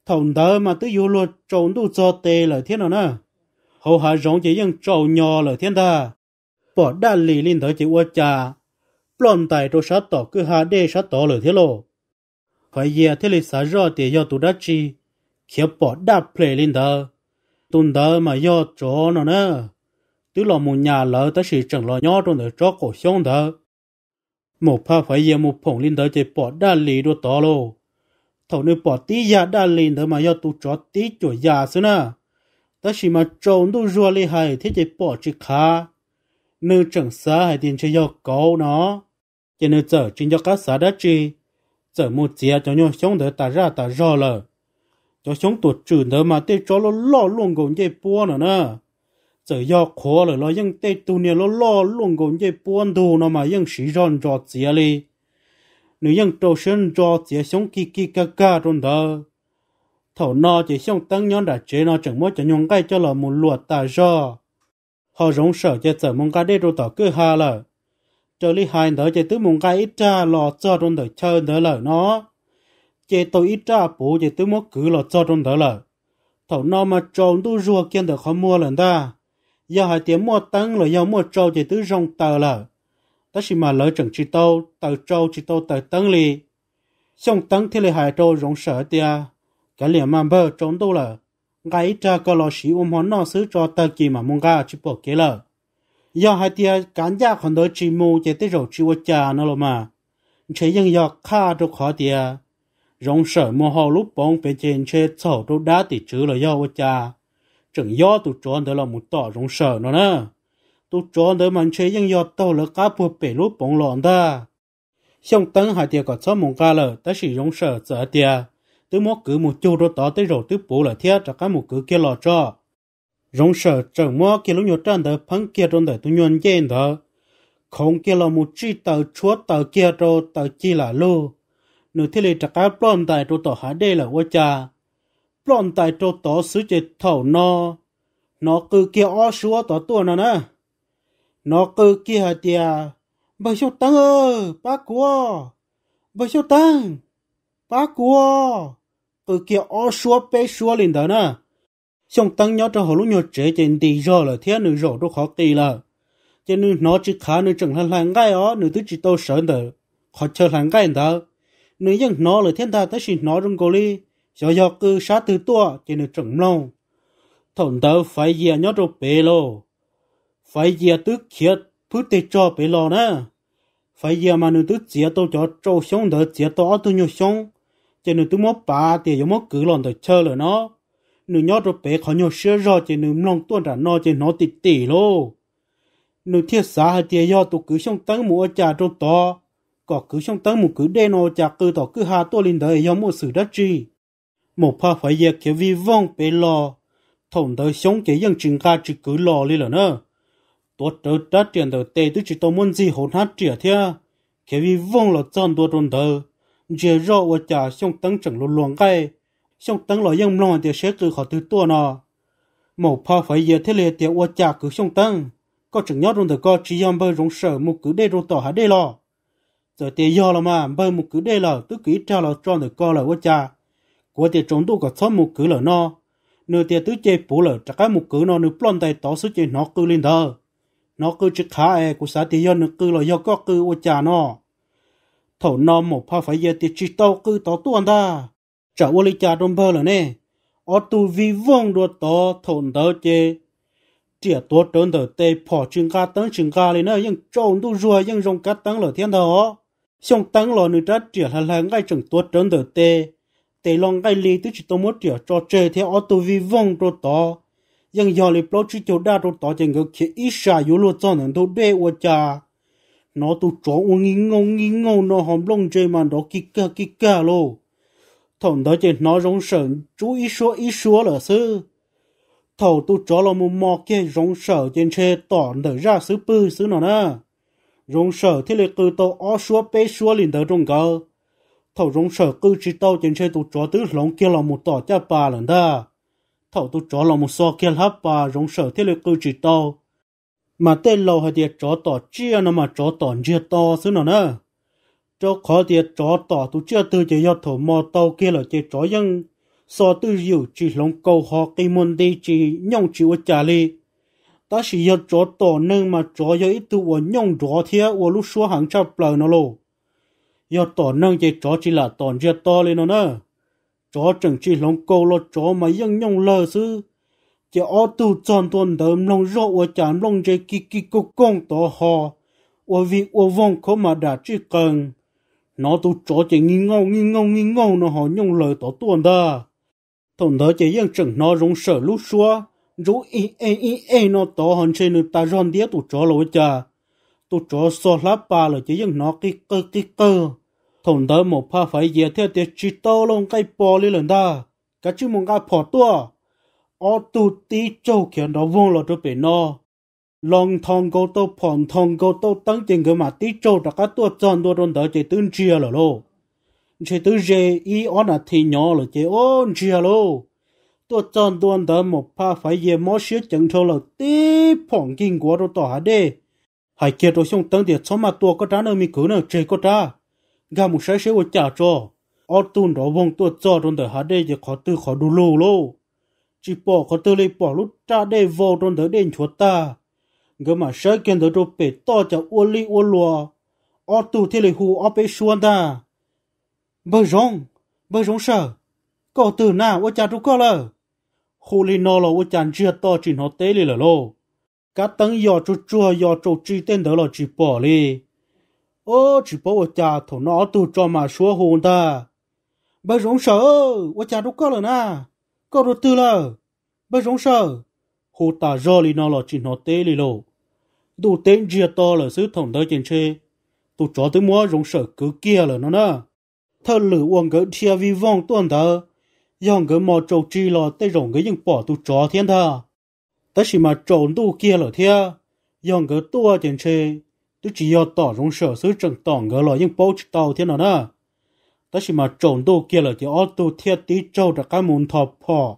thằng đó mà tới vô luôn trốn đủ cho tê lời thiên nào nè hầu hà rong chỉ dân trầu nhỏ lời thiên ta bỏ đã lì lên tới chỉ qua cha plon tại rồi sát tỏ cứ hà đê sát tỏ lời thiên lộ phải giờ thế lịch xã rõ thì do tụ đắc chi kéo bỏ đã play lên đó tụn đó mà do chỗ nó nè tức là một nhà lỡ tới sự chẳng lo nhỏ trong đời cho cổ xong đó một pha phải giờ một phòng linh tới chỉ bỏ đa lì đồ to lô thầu nữ bỏ tí giá đa lì đó mà do tu cho tí chỗ giá xứ nè ta chỉ mà trông tu rùa lì hay thế chỉ bỏ chỉ khá nữ chẳng xa hay tiền chơi do cầu nó chỉ nữ chở chính cho các xã đã chi chở một chia cho nhau xong đỡ ta ra ta rò lờ cho xong tuột trừ nữa mà tê cho lo lo luôn gồm dây bua nữa nè giờ do khó rồi lo nhưng tê tu nè lo lo luôn gồm dây buôn đồ mà nhưng sĩ ròn trò chia li nếu nhưng trâu sơn trò chia sống kỳ kỳ ca ca trong đó thầu nó chỉ sống tăng nhon đã chế nó chẳng mỗi chẳng nhon cái cho là một luật ta do họ rong sợ cho sợ mong cái đây đồ tỏ cứ hà là trở li hai đỡ chế tứ mong cái ít ra lo cho trong đời chơi đỡ lời nó tôi ít ra bố chế tứ mốt cứ lo cho trong đỡ lời nó mà tròn tu rùa kiên được khó mua lần ta giờ hỏi tiếng mua tấn rồi giờ mua trâu thì tứ rong tờ lờ ta chỉ mà lỡ chẳng chỉ tâu tờ trâu chỉ tâu tờ tấn li xong tấn thì lại hải trâu rong sợ tia cái liền mà bơ trốn đâu lờ ngay cha có lò sĩ ôm um hòn nọ xứ cho tờ kỳ mà mong gà chỉ bỏ kế lờ do hai tia cán gia còn đối chỉ mù chỉ tới rồi chỉ qua cha nó lo mà chỉ dân giờ kha đâu khó tia rong sợ mua hồ lúc bóng về trên chơi sổ đâu đá thì chữ là do qua cha chẳng gió tụ tròn đó là một tỏ rong sợ nó nè tụ tròn đó mình chơi những gió tàu là cá bùa bể lúa bóng lòn xong tấn hai tiệt có cho mong ca lờ ta chỉ rong sợ sợ tiệt tứ mốt một chỗ đó tỏ rồi tứ bù là thiết cái một cứ kia lò cho rong sợ chẳng mò kia lúc nhớ trăn đó kia trong đời tôi nhuận dên đó không kia là một chi tàu chúa tàu kia rồi tàu chi là lô nửa thế này chắc cái plon tại chỗ tỏ há đây là quá cha bọn tại chỗ tỏ sứ chế thầu nó nó cứ kia ó súa tỏ tua nó à nè nó cứ kia hả tìa bà sao tăng ơ bà của bà sao tăng bà của cứ kia ó súa bê súa lên đó nè xong tăng nhau cho họ lúc nhỏ trẻ trên đi rồi là thế nữa rồi đâu khó kỳ là cho nên nó chỉ khá nữa chẳng là làng gai ó nữa tôi chỉ tôi sợ nữa khó chờ làng gai đó nữa nhưng nó là thiên ta tới xin nó trong cô ly 小小哥啥都多，就能整弄。thằng tớ phải gì nhớ đồ bể lô, phải gì tứ kia thứ tê cho bể lô nè, phải gì mà nụ tứ chia tôi cho trâu sống đỡ chia tôi tôi nhớ sống, cho nụ tứ mất bà thì giống mất cử lòng đỡ chơi rồi nó, nụ nhớ đồ bể khó nhớ sửa rõ cho nụ lòng tuôn ra nó cho nó tì tì lô, nụ thiết xã hay tìa do tôi cứ sống tấn mua trà trâu to, có cứ sống tấn mua cứ đê nó trà cứ tỏ cứ hà tôi lên đợi do mua sự đất chi một pha phải giờ kiểu vi vong bê lò, thổn tới sống cái dân chừng ca chỉ cứ lò đi là nữa tôi tớ đã tiền tớ tệ tớ chỉ tao muốn gì hỗn hát trẻ thế cái vi vong là chọn đồ đồn tớ giờ rõ và trả xong tăng chẳng luôn luôn cái xong tăng là dân lòng thì sẽ cứ khỏi từ tua nó một pha phải giờ thế liền tiền và trả cứ xong tăng có chừng nhớ đồn tớ có chỉ dân bơi rong sở một cứ đây rồi tỏ hả đây lo giờ tiền do là mà bơi một cứ đây là tớ cứ trả là chọn được co là và trả của tiệt trống tu có số một cử lỡ nó nửa tiệt tứ chế bù lỡ chắc cái một cử nó nửa plon tay tỏ số chế nó cứ lên thơ nó cứ chỉ khá e của xã tiệt yon nửa cứ lỡ do có cứ ô cha nó thổ nó một pha phải giờ tiệt chỉ tàu cứ tỏ tuần ta trả ô lý cha đông bơ lỡ nè ở tu vi vong đua tỏ thổn thơ chế, chỉ tố trốn thở tê phỏ chừng ca tấn chừng ca lên nơi nhưng trộn tu rùa nhưng rong cá tấn lỡ thiên thơ xong tấn lỡ nửa trái chỉ là là ngay chừng tố trốn thở tê tê long cái lì tôi chỉ tôi muốn tiểu cho chơi theo ô tô vi vong rồi đó nhưng giờ lại bao chỉ cho đa rồi đó chẳng có khi ít xa yếu lo cho nên tôi để ô cha nó tôi cho ô nghi ngô nghi ngô nó hòm lông chơi mà nó kí cả kí cả lo thằng đó chỉ nó rong sờn chú ý số ít số là sư thầu tôi cho là một mò kia rong sở trên xe tỏ nở ra sứ pư sứ nó nè rong sở thì là cứ tôi ó số bé số liền tới trong cầu thầu rong sở cư chỉ tao trên xe tụ chó tứ lòng kia là một tỏ cha bà lần đó thầu tụ chó là một so kia là bà rong sở thế lực cư chỉ tao mà tên lâu hay tiệt chó tỏ chia nó mà chó tỏ chia to xứ nào nữa cho khó tiệt chó tỏ tụ chia tư chỉ do thầu mò tao kia là chỉ chó dân so tư dịu chỉ lòng câu họ cây môn đi chỉ nhông chỉ ở trả li ta chỉ do chó tỏ nên mà chó do ít tụ ở nhông rõ thế ở lúc xua hàng chập lời nó lô 要 tổ nâng chế chó chỉ là tổ chia to lên nó nè chó chẳng chỉ lòng câu lo chó mà yên nhông lờ sư chỉ ở tu chọn tuần đầm lòng rõ ở chán lòng chế kì kì cục công tổ họ ở vì ở vong khó mà đã chỉ cần nó tu chó chỉ nghi ngâu nghi ngâu nghi ngâu nó họ nhông lời tổ tuần đó tổng đó chỉ yên chẳng nó rung sợ lúc xua rú y e, y y e y nó tổ hòn trên nước ta ròn đĩa tu chó lối cha tu chó so lá ba là chỉ yên nó kì cơ kì cơ thùng đó một pha phải giờ theo để chỉ tao luôn cái bò lên lần ta cái chữ mông cái phò tua ở tu tí châu kia nó vong là chỗ bên nó lòng thong câu tao phòn thong câu tao tăng tiền cái mà tí châu đã cái tua tròn tua đồn đó chỉ tương chia rồi lô chỉ tương dễ ý ở là thì nhỏ rồi chỉ ôn chia lô tua tròn tua đó một pha phải giờ mỗi xíu chẳng thâu là tí phòn kinh quá nó tỏ hả đê hai kia tôi xong tăng tiền cho mà tua có trả nơi mi cứ nào chơi có trả gà mù sái sái của chả cho ở tuần đó vòng tua cho trong thời hạn để giờ khó tư khó đủ lô lô chỉ bỏ khó tư lấy bỏ lúc cha để vô trong thời đen chúa ta gà mà sái kiến thời rồi bể to cho uôn li uôn lùa ở tu thế lấy hù ở bể xuân ta bơ rong bơ rong sợ có từ na vô cha chú có lờ hù li nô là vô chàng chia to chỉ nó tế lì lờ lô cá tấn yò chú chua yò chú chi tên đó là chỉ bỏ li ô chỉ bảo cha thổ nó tu cho mà xua hồn ta bây rống sợ ô cha đâu rồi na có rồi tư lờ bây rống sợ hồ ta do li nó là chỉ nó tê li lộ đủ tên chia à to là sứ thổng tới trên chê tụ chó tới mua rống sợ cứ kia là nó nè thơ lử uông gỡ thia vi vong tuần thơ dòng gỡ mò trầu lò tê rồng gỡ những bỏ tụ chó thiên thơ tất chỉ mà trộn tu kia là thia dòng gỡ tua trên chê 都只要到容 sở sứ trần tỏng ngỡ lo những bố tàu thế nào đó ta chỉ mà trộn đồ kia là chỉ ở đồ thiết tí trâu đã cái muốn thọ phò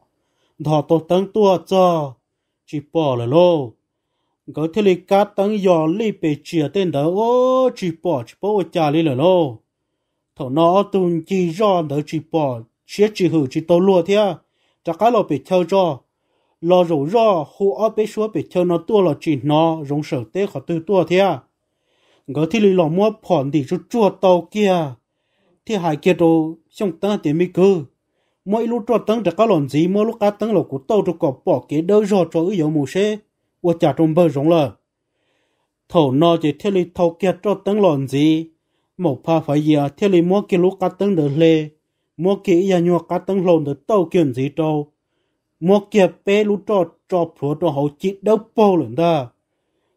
thọ tổ tăng tua cho chỉ bỏ lại lô có thể lý cá tăng giò lý bề chia tên đó ô chỉ bỏ chỉ bỏ cha lý là lô thọ nó tuần chỉ do đó chỉ bỏ chia chỉ hử chỉ tàu lúa thế chả cái lo bề theo cho lo rủ ro khu ở bề xuống bề theo nó tua là chỉ nó rong sở tế khỏi tư tua thế ngỡ thì lì lò mua phòn thì chú chua tàu kia thì hai kia đồ xong tăng tiền mi cơ mỗi lúc cho tăng được các lần gì mỗi lúc cá tăng lộc của tàu cho có bỏ cái đỡ rồi cho cái dầu mù xe và trả trong bờ rộng là thầu nó chỉ theo lì thầu kia cho tăng lần gì một pha phải giờ theo lì mỗi cái lúc cá tăng được lê mỗi cái giờ nhua cá tăng lồn được tàu kiện gì đâu mỗi kia bé lúc cho cho phù cho hậu chỉ đâu bao lần ta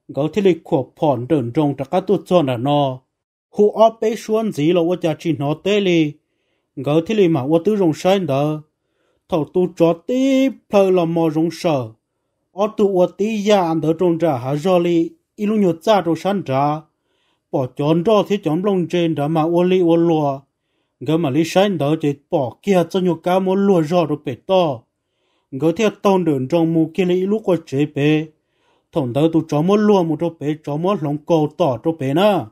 gấu thì lịch của phòn đơn trong cho các tuột cho là nó hú óp bế xuân gì là vợ chỉ nó tê li gấu thì lịch mà vợ tư rong sơn đó thầu tu cho tí phơi là mò rong sợ ở tu vợ tí ya ăn đỡ trong trà hà rồi li ít lúc nhột ra trong sân trà bỏ chọn đó thiết chọn lông trên đó mà vợ li vợ lùa gấu mà li sơn đó chỉ bỏ kia cho nhột cao muốn lùa rồi rồi bể to gấu theo tông đường trong mù kia li lúc có chế bể thằng đó tụ cho mốt lúa một chỗ bé cho mốt lồng cầu tỏ chỗ bể nữa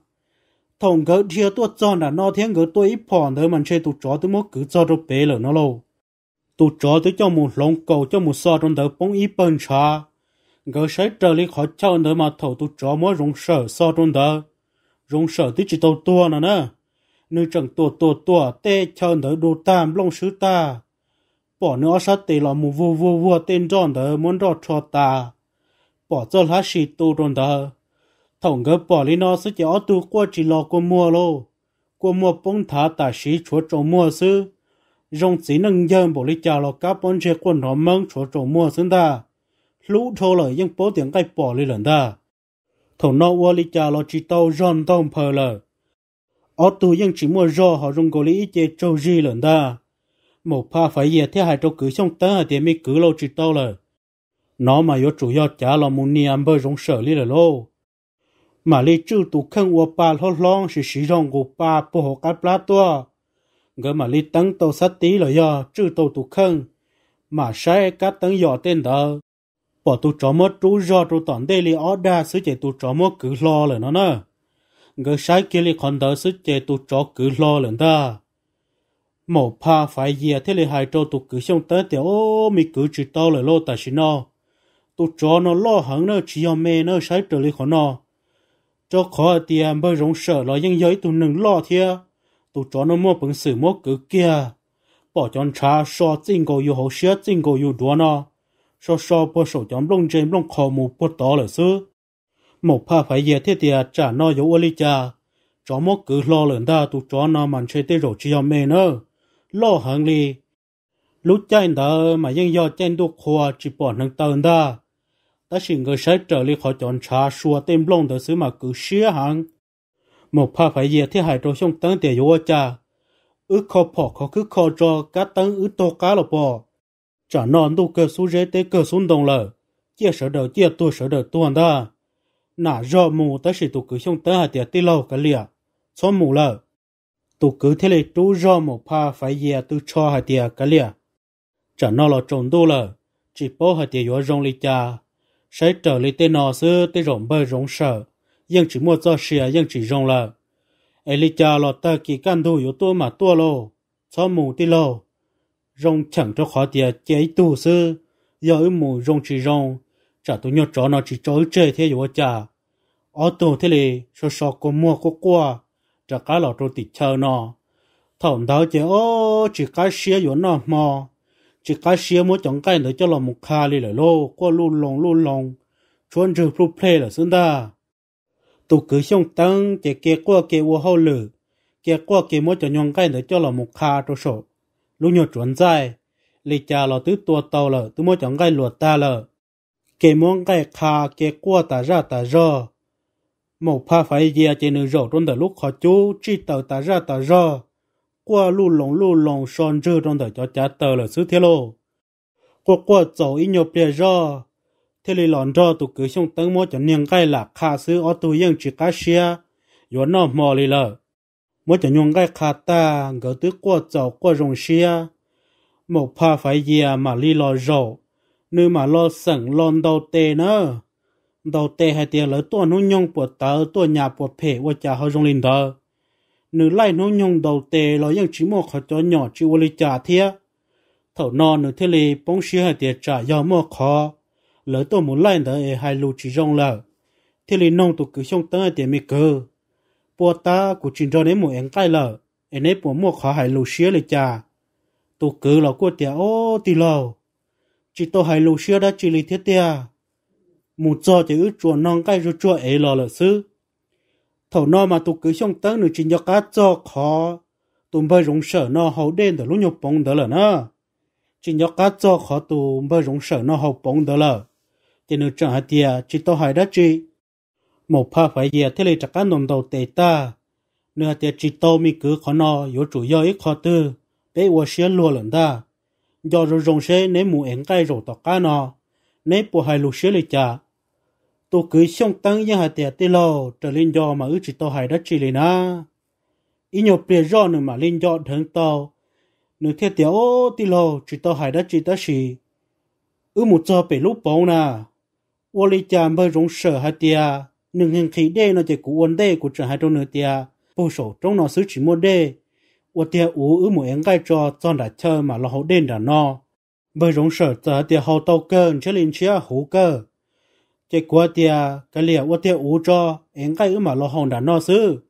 thằng gỡ chia tuột cho là nó thiên gỡ tôi ít phòn đó mình chơi tụ chó tôi mốt cứ cho chỗ bể rồi nó lâu tụ chó tôi cho một lồng cầu cho một sao trong đó bông ít bông cha gỡ sấy trở lại khỏi chân đó mà thầu tụ cho mốt rung sợ sao trong đó rung sợ thì chỉ tàu tua nữa nè nữ chẳng tua tua tua tê chân đó đồ tam long sứ ta bỏ nữa sát tê là một vua vua vua tên tròn đó muốn đo cho ta bỏ cho lá xì tu đồn đờ thằng gỡ bỏ lên nó sẽ ở tu qua chỉ lo qua mua lô qua mua bông thả tả xí chúa trồng mua sư rong chỉ nâng dân bỏ lên chào lo cá bông chế quần nó mong chúa trồng mua xứng ta lũ thô lời nhưng bố tiếng cái bỏ lên lần ta thằng nó qua lên chào lo chỉ tàu ròn tông phờ lời ở tu nhưng chỉ mua rò họ rong gò lý chế trâu gì lần ta một pha phải về thế hai trâu cứ trong tớ thì mới cứ lâu chỉ tàu lời nó mà yếu chủ yếu chả là muốn niệm bơi rong sở lý là lô mà lý chữ tụ khăn của ba lô long sự sử dụng của ba bộ hồ cá plá tua ngỡ mà lý tăng tàu sát tí là do chữ tàu tụ khăn mà sai cá tăng dọ tên đó bỏ tụ chó mất trú do trú tọn đây lý ó đa sứ chạy tụ chó mất cứ lo là nó nè ngỡ sai kia lý còn đó sứ chạy tụ chó cứ lo là ta một pa phải gì thế lý hai trâu tụ cứ xong tới thì ô mi cứ chữ tàu là lô ta xin nó tôi cho nó lo hẳn nó chỉ cho mẹ nó sai trở lại khó nó cho khó tiền bơi rong sợ lo nhưng giấy tôi nâng lo thia tôi cho nó mua bằng sự mua cứ kia bỏ chọn trà so chính cầu yêu hậu xia chính cầu yêu đua nó so so bỏ sổ chọn lông chân lông khó mù bỏ tỏ lời xứ một pha phải về thế tiền trả nó yếu ở lý cha cho mua cứ lo lần ta tôi cho nó mặn chơi tê rồi chỉ cho mẹ nó lo hẳn li lúc chạy đó mà nhưng do chen đục hoa chỉ bỏ nâng tờ ta ta chỉ người sẽ trở lại khỏi chọn trà xua tên lông tới xứ mà cứ xía hàng một pha phải dìa thì hải trong sông tấn tiền vô cha ứ khó bỏ khó cứ khó cho cá tấn ứ to cá là bỏ trả non đâu cơ xuống rễ tế cơ xuống đồng lở chia sở đầu chia tôi sở đầu tuần đó nả do mù ta chỉ tụ cứ sông tấn hải tiền tê lâu cả lìa xóa mù lở tụ cứ thế lệ trú do một pha phải dìa tư cho hải tiền cả lìa trả non là trồng đô lở chỉ bỏ hải tiền vô rong lì cha sẽ trở lấy tên nó sư tên rộng bờ rộng sở nhưng chỉ mua cho xìa nhưng chỉ rộng là ấy lý cha lọt ta kỳ can đủ yếu tố mà tua lô cho mù tí lô rộng chẳng cho khó tiệt chế tù sư giờ mù rộng chỉ rộng chả tôi nhớ chó nó chỉ chó chơi thế yếu ở tù thế lì số số có mua có qua chả cá lọt rồi tịt chờ nó thằng đó chế ô chỉ cá xìa yếu nó mò chỉ cá xía mỗi chẳng cái nữa cho là một kha li lại lô qua luôn lòng luôn lòng chuẩn trừ pro phê là xứng đa tụ cử xong tăng chỉ kia qua kia vô hậu lử kia qua kia mỗi chẳng nhong cái nữa cho là một kha trô sổ lúc nhớ chuẩn dài lì cha là tứ tua tàu là tứ mỗi chẳng cái luật ta là kia mỗi cái kha kia qua ta ra ta ra một pha phải dìa chỉ nữ rổ trong đời lúc họ chú chi tàu ta ra ta ra qua lu lồng lu lồng son rơ trong đời cho cha tờ là xứ thế lô qua qua dầu ít nhiều bia ra thế lì lòn ra tụ cứ xong tấn mô cho niềng gai là khá xứ ở tụ yên chỉ cá xia yếu nó mò lì lợ mô cho nhung gai khá ta ngỡ tứ qua dầu qua rồng xia một pha phải gì mà lì lò rầu nư mà lo sẵn lon đầu tê nơ, đầu tê hai tiền lỡ tuần nó nhung của tớ tuần nhà của phê của cha hơi rong linh đó nữ lại nô nhung đầu tề lo yang chỉ mò khó cho nhỏ chỉ vô lý trả thia thầu nọ nữ thế lì bóng xí hai tiệt trả do mò khó lỡ tôi muốn lại đỡ e hai lù chỉ rong lợ thế lì nông tụ cử xong tới tiệt mi cơ bùa ta của trình cho đến một anh tay lợ anh ấy bùa mò khó hai lù xí lì trả tụ cử là của tiệt ô tì lầu chỉ tôi hai lù xí đã chỉ lì thiết tiệt một cho thì ước chuột non cái rồi chuột ấy lò lợ xứ thổ nó mà tôi cứ xong tới nữa chỉ nhớ cá cho khó tôi mới rong sở nó hậu đen đó lúc nhục bóng đó là nó chỉ nhớ cá cho khó tôi mới rong sở nó hậu bóng đó là thì nữa chẳng hạt tiề chỉ tao hỏi đó chỉ một pha phải gì thế này chắc cá nồng đầu tệ ta nữa tiề chỉ tao mi cứ khó nó yếu chủ yếu ít khó tư bé qua xe luôn lần ta do rồi rong xe nếu muốn ăn cái rồi tao cá nó nếu bộ hai lục xe lại chả tôi cứ xong tăng những hạt tiệt tê lò trở lên do mà ước chỉ tôi hay đất chỉ lên á ý nhiều bề rõ nữa mà lên do thằng tao nửa thiết tiệt ô tê lò chỉ tôi hay đất chỉ ta chỉ ước một giờ bể lúc bao nà ô lê cha mới rong sợ hạt tiệt nửa hàng khí đê nó chỉ cú ôn đê của trở hai trong nửa tiệt bố sổ trong nó xứ chỉ mua đê ô tiệt ú ước một em gai cho cho đã chơi mà lo hậu đen đã no bởi rong sợ giờ tiệt hậu tàu cơn chơi lên chia hữu cơ cái quá tia cái liệt quá tia ủ cho em cái mà lo hồng đã nó xứ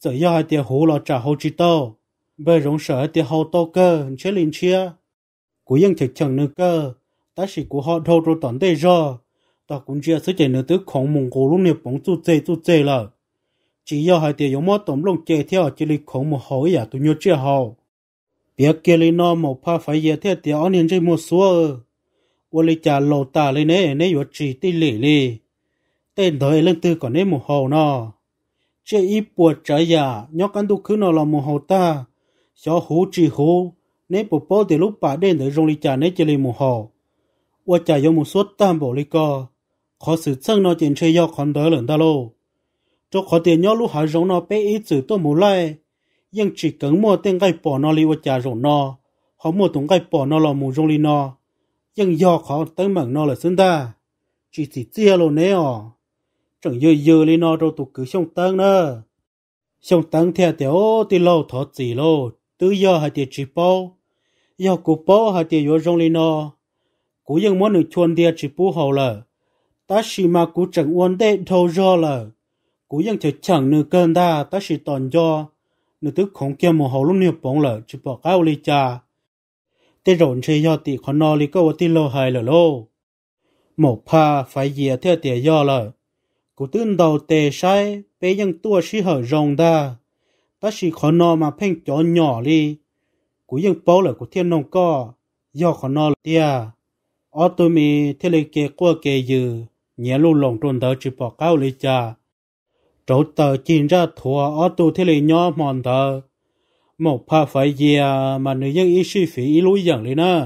giờ do hai tia hú lo trả hậu chỉ tàu bởi rong sợ tia hậu to cơ chế linh chia của dân thực chẳng nữa cơ ta chỉ của họ đâu rồi toàn đây rồi, ta cũng chưa sức chạy nữa tức khổng mùng cổ lúc này bóng tu chê tu chê là chỉ do hai tia giống mót tổng lông chê theo chỉ lịch khổng một hỏi giả tu nhớ chưa hậu biết kia lý nó một pha phải giờ theo tia ở nên chơi một số 我哩家老大哩呢，呢有只地里哩，tên thời lên từ còn nên một hồ nó, chỉ ít buộc trả giá, nhóc căn tu cứ nó là một hồ ta, cho chỉ hú, nếu bộ bố thì lúc bà đến tới rong li trả nên chỉ li một hồ, 我家有 một suất tam bộ li co, khó sự chân nó tiền chơi do còn đỡ lần ta cho khó tiền nhóc lúc hà rong nó bé ít sự tôi muốn lại, nhưng chỉ cần mua tên cái bỏ nó li 我家 rong nó, họ mua tụng cái bỏ nó là một rong li nó khó là ta, chỉ chia lô nè ọ chẳng dư dư lên nó đâu tụ cứ xong tăng nơ xong tăng theo tiểu thì lâu thọ chỉ lô tứ giờ hai tiệt chỉ bao giờ cụ bao hai tiệt vô rong lên nó muốn được chuồn tiệt chỉ bu hậu lờ ta chỉ mà cụ chẳng uốn đệ thâu do lờ cụ ยัง chờ chẳng nửa cơn ta ta chỉ toàn do nửa tức không kia một hậu lúc nửa bóng lờ chỉ bỏ cao lên cha tê rộn chơi yo tì khó nò lì câu tì lô hài lờ lô. Một pha phải dìa theo tìa yo lời. Cụ tương đầu tê sai, bế dân tua sĩ hở rồng đa. Ta sĩ khó nò mà phênh chó nhỏ lì. Cụ dân bó lời của thiên nông co, yo khó nò lì tìa. Ở tôi mì thế lì kê qua kê dư, nhé lù lồng trôn đỡ chỉ bỏ cao lì chà. Trấu tờ chín ra thua ở tù thế lì nhỏ mòn tờ một pha phải gì mà nữ dân ý suy phí ý lối dần lên nè,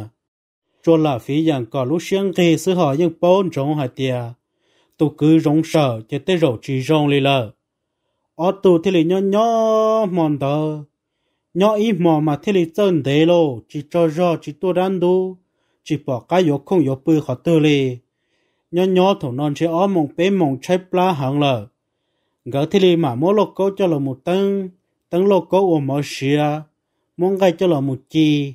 cho là phí dần có lúc sáng kỳ sự họ dân bốn trong hạt tìa tụ cứ rong sợ cho tới rổ trì rong lên lờ ở tù thì lì nhỏ nhỏ mòn tờ nhỏ ý mò mà thì lì chân thế lô chỉ cho rõ chỉ tôi đan đu chỉ bỏ cái yếu không yếu bư khó tư lì nhỏ nhỏ thổ non chỉ ở mộng bế mộng chạy pla hàng lờ gỡ thì lì mà mỗi lúc cố cho là một tăng tăng 等老哥我冇事啊，muốn cái cho là một chi,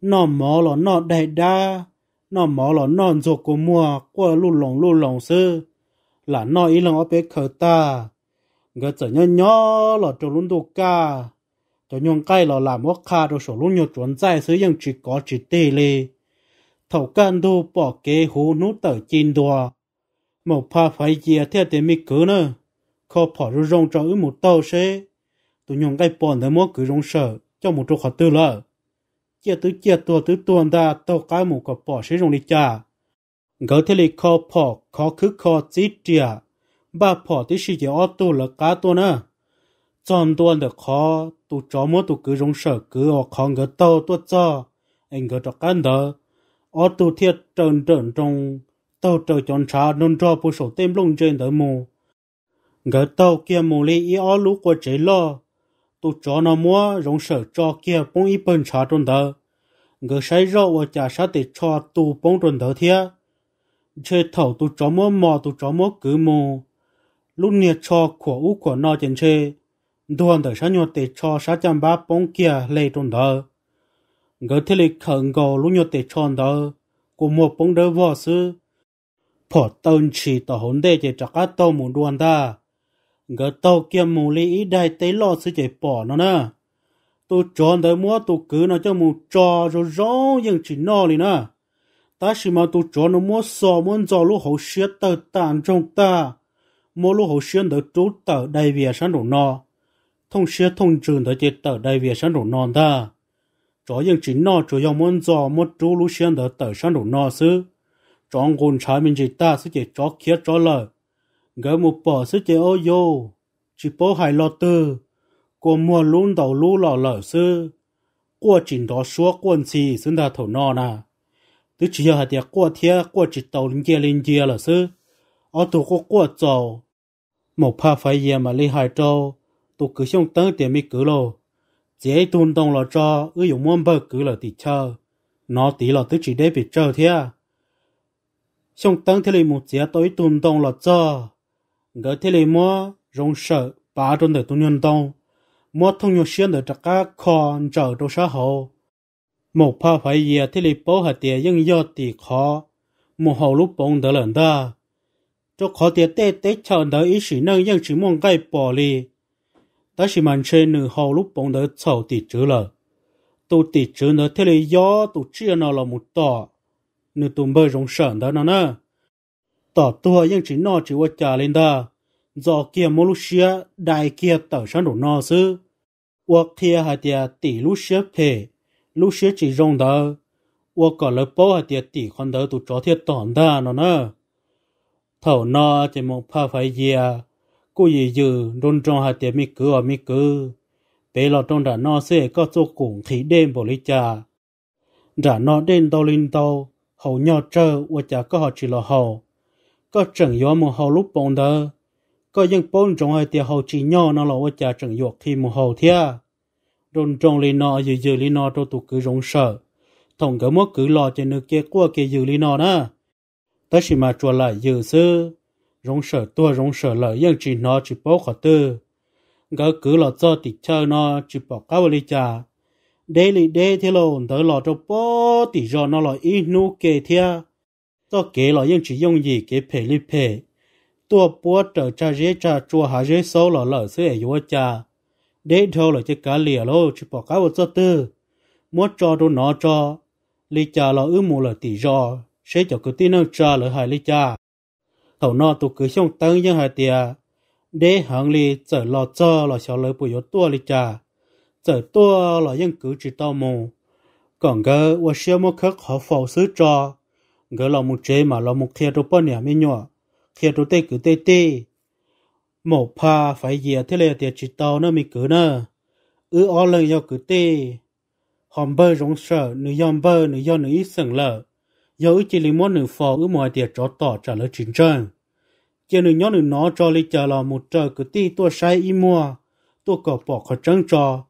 nó mỏ là nó đại đa, nó mỏ là nó ruột của mua, qua lù lồng lù lồng sư, là nó ý lòng ở bên khờ ta, người chở nhỏ nhỏ là trộn luôn đồ ca, cho nhung cái là làm mất kha đồ sổ luôn nhiều chuẩn dài sư nhưng chỉ có chỉ tê lê, thầu can đô bỏ kế hú nút tờ chín đùa, một pha phải gì theo tiền mi cứ nữa, khó bỏ rong cho ứ một tàu xe tụi nhung cái bọn thơ mua cứ rong sợ cho một chỗ khó tư lợ chia tứ chia tua tứ tuần ta tàu cái một cặp bỏ sẽ rong đi cha gỡ thế lì khó bỏ khó cứ khó chỉ chia ba bỏ tí sĩ chỉ ô tô là cá tua nữa chọn tuần được khó tụ chó mua tụ cứ rong sợ cứ ở khó gỡ tàu tua cho anh gỡ cho căn đó ô tô thiệt trần trần trong tàu trời chọn trà nôn cho bù sổ tem lông trên đời mù gỡ tàu kia mù lì ý ô lũ của chế lo tu cho nó mua rong sở cho kia bông ít bông trà trôn đỡ ngờ say rau và chả sa để cho tu bông trôn đỡ thia chơi thầu tu cho mua mò tu cho mua cứ mù lúc nhiệt cho của u của nó trên chơi đoàn bông kia lấy trôn đỡ ngờ thế lịch khẩn gò lúc nhột để cho đỡ của bông đỡ vò sư phở tân chỉ tỏ hồn đề chỉ chắc tao muốn đoàn ta ngờ tàu kia mù lý đại tế lo sự chạy bỏ nó nè tôi chọn tới mua tôi cứ nó cho mù trò rồi rõ nhưng chỉ nó đi nè ta chỉ mà tôi chọn nó mua sò muốn cho lúc hậu xuyên tờ tàn trong ta mua lúc hậu xuyên tới trú tờ đại việt sản đồ nọ thông xuyên thông trường tới chế tờ đại việt sản đồ nọ ta cho nhưng chỉ nó cho dòng muốn cho một trú lúc xuyên tới tờ sản đồ nọ xứ, trong quân trái mình chỉ ta sẽ chỉ cho kia cho lời gỡ một bỏ sức chế ô vô chỉ bố hải lọ tư của mùa luôn đầu lũ lò lở sư của chỉ đó số quân gì xứng đà thổ nọ nà tức chỉ hạt tiệt của thế của chỉ đầu linh kia linh kia là sư ở tù của của trầu một pha phải gì mà li hải châu tụ cứ xong tới tiền mi cứ lô dễ tuôn đông lò cho ư dụng muốn bơ cứ là tỷ chờ nó tỷ lò tức chỉ để bị chờ thế xong tới thế này một dễ tối tuôn đông lò cho ngỡ thế lệ mua rong sợ bà trong đời tu nhân tông mua thông nhu xuyên đời trắc cá con trở trong xã hội một pha phải gì thế lệ bố hạt tiền nhưng do tỷ khó một hậu lúc bông đỡ lần ta cho khó tiền tê tê chờ đỡ ý sĩ nâng nhưng chỉ mong cái bỏ đi ta chỉ mang trên nửa hậu lúc bông đỡ chầu tỷ chữ lờ tu tỷ chữ nữa thế lệ do tu chia nó là một tọ nửa tu bơi rong sợ đó nó nữa tỏ tua nhưng chỉ nó chỉ qua trả lên đó do kia mô lúc xia đại kia tở sáng đủ nó sư qua kia hà tia tỷ lúc xia phê lúc xia chỉ rong đó qua cả lớp bao hà tia tỷ con đó tụ chó thiệt tỏn đó nó nè thầu nó chỉ mong phá phải gì cô gì dừ đôn trong hà tia mi cứ ở mi cứ bé lọ trong đã nó sẽ có chỗ cùng khí đêm bổ lý trà đã nó đến đâu linh đâu, hầu nhau trơ qua chả có họ chỉ là hầu có chẳng yếu mà hậu lúc bọn đó có những bọn trong hai tiền hậu chỉ nhỏ nó là cha chẳng yếu khi một hậu thia rôn trong lý nọ dự dự lý nọ cho tụ cứ rong sợ thông cái mất cứ lo cho nước kia qua kia dự lý nọ đó tất chỉ mà chùa lại dự sư rong sợ tua rong sợ lợi những chỉ nó chỉ bố khỏi tư gỡ cứ lo cho tịch chơi nó chỉ bỏ cá vào lý cha đây lý đây thế lồn tới lo cho bố tỉ do nó lo ít nu kê thia tôi kể là những chỉ dùng gì cái phê lý phê tôi bố trở cha dễ cha chua hà dễ sâu là lỡ sẽ ở cha để thâu là chỉ cá lìa lô chỉ bỏ cá vào cho tư muốn cho đồ nó cho lý cha là ư mù là tỷ do sẽ cho cứ tin nó cha là hai lý cha thầu nó tôi cứ xong tăng như hai tia để hàng lý trở lo cho là cho lời bùi yếu tua lý cha trở tua là những cứ chỉ tao mù còn cái, tôi sẽ một khắc họ phò sứ cha gỡ lòng một chế mà lòng một kia đồ bao nhà mới nhọ, kia đồ tê cứ tê tê mổ pa phải gì thế này thì chỉ tao nó mới cứ nữa ư ó lên do cứ tê hòm bơ rong sợ nữ yom bơ nữ yom nữ ít sừng lợ do ư chỉ lấy món nữ phò ư mọi tiệt cho tỏ trả lời chính trơn chỉ nữ nhóm nữ nó cho lấy chờ lòng một trời cứ tê tua sai y mua tua cọ bỏ khỏi trắng trò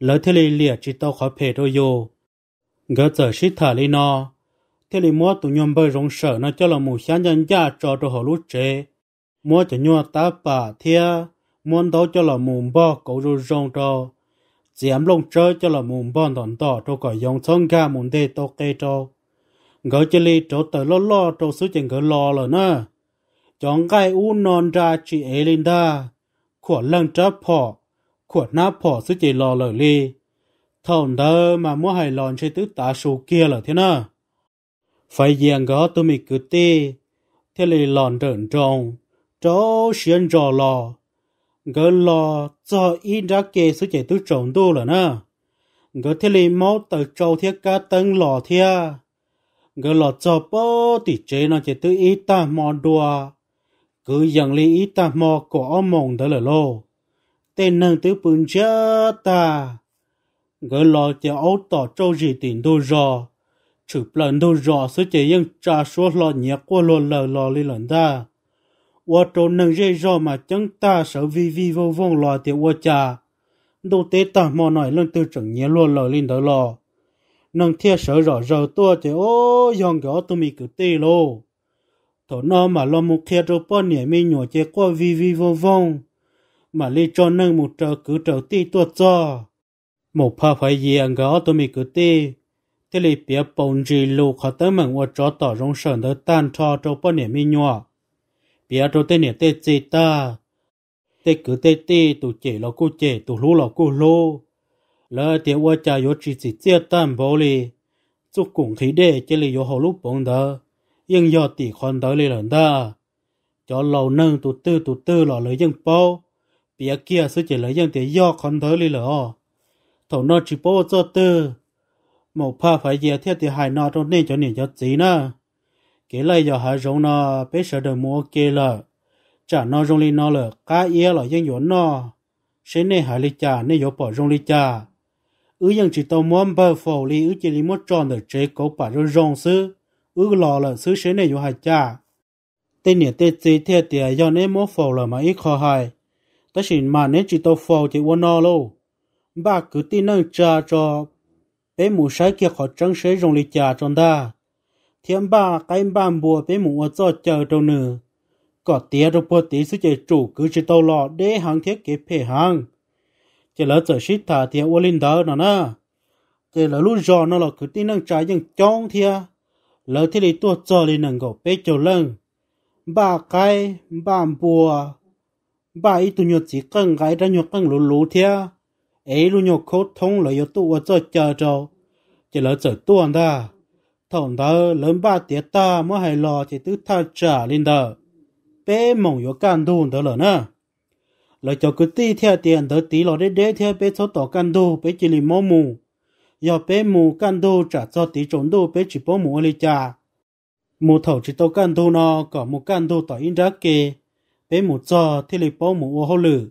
lỡ thế này liệt chỉ tao khỏi phê đôi vô gỡ giờ shít thả lấy nó thế là mua tụ nhóm bơi rong sở nó cho là một sáng nhân gia cho đồ hồ lúa trẻ mua cho nhau tá bà thea muốn đó cho là mồm bò cổ rù rong cho giảm lông chơi cho là mồm bò đòn đỏ cho cõi dòng sông ga mồm đê to kê cho ngỡ chỉ li chỗ tới lo lo chỗ xứ chừng ngỡ lo rồi nè chọn cái u non ra chị ấy lên đa của lần trả phò của na phò xứ chỉ lo lời li thầu đơ mà mua hài lòn chơi tứ tá số kia là thế nào phải giang gó tôi mình cứ tê thế lì lòn trợn tròn chó xuyên rò lò gỡ lò cho in ra kê số chạy tôi trộn đô là nè gỡ thế lì máu tờ trâu thiết cá tân lò thia gỡ lò cho bó tỉ chế nó chạy tôi ít ta mò đùa cứ dần lì ít ta mò có mộng đó là lô tên nâng tứ bưng chá ta gỡ lò cho ấu tỏ trâu gì tiền đô rò chủ lần đầu rõ sự chỉ những trà số lo nhẹ qua lo lờ lò li lần ta qua trâu nâng dây rõ mà chẳng ta sợ vi vi vô vong lo thì qua trà đâu tế ta mò nói lần từ chẳng nhẹ lo lờ lên đó lo nâng thiệt sợ rõ rõ tua thì ô dòng gió tôi mình cứ tê lô thổ nó mà lo một kia trâu bao nhẹ mi nhỏ chế qua vi vi vô vong mà li cho nâng một trâu cứ trâu tê tua cho một pha phải gì ăn gió tụi mình cứ tê thế là bia bông gì lù khó tới mừng và cho tỏ rong sơn tới tan cho cho bao niệm mi nhọ bia cho tên niệm tê gì ta tê cứ tê tê tụ chế lò cô chế tụ lú lò cô lô chỉ chỉ chia tan bố chúc cùng khí đệ chế li yếu bông đó nhưng do tỷ con tới li lần ta cho lầu nâng tụ tư tụ tư lò lấy dân bao bia kia sư chỉ lấy dân tiệt do con tới li lỡ thầu nó chỉ bao cho tư một pha phải giờ thiết thì hài nọ trong nên cho nên cho gì nữa cái lời giờ hài rong nọ bé sợ được mua kia là trả nọ rong li nọ là cá yê là dân dọn nọ sẽ nên hài li chả nên yếu bỏ rong li chả ứ dân chỉ tàu mua bờ phổ li ứ chỉ li mua tròn được chế cố bà rong rong xứ ứ lò là xứ sẽ nên yếu hài chả tên nhỉ tên gì thiết thì à, do nên mua phổ là mà ít khó hài tất nhiên mà nên chỉ tàu phổ thì uốn nọ luôn bà cứ tin năng cha cho bé mù sai kia khó trắng sẽ rong lịch trả trong ta thiên ba cái bàn bùa bé mù ở chỗ chờ đâu nửa có tía đâu bùa tí sư chế chủ cứ chỉ tàu lọ để hàng thiết kế phê hàng chỉ là trở xích thả thì ô linh đó nó nè chỉ là lúc giò nó là cứ tin năng trái những chong thia lỡ thì lấy tua cho lên nâng gỗ bé chỗ lưng ba cái bàn bùa ba ít tu nhột chỉ cần cái ra nhột cần lú lú thia ấy lu nhô khô thông là yếu tụ ở cho chờ cho chỉ là chỗ tuần đó, thằng đó lớn ba tiết ta mới hay lo chỉ tứ tha trả lên đó bé mong yếu can đun đó là nè là cho cứ ti theo tiền đó tí lo để để theo bé số tỏ can đu bé chỉ lì mò mù giờ bé mù can đu trả cho tí trốn đu bé chỉ bó mù lì trả mù thầu chỉ tao can đu nó có mù can đu tỏ in ra kê bé mù cho thì lì bó mù ô hô lử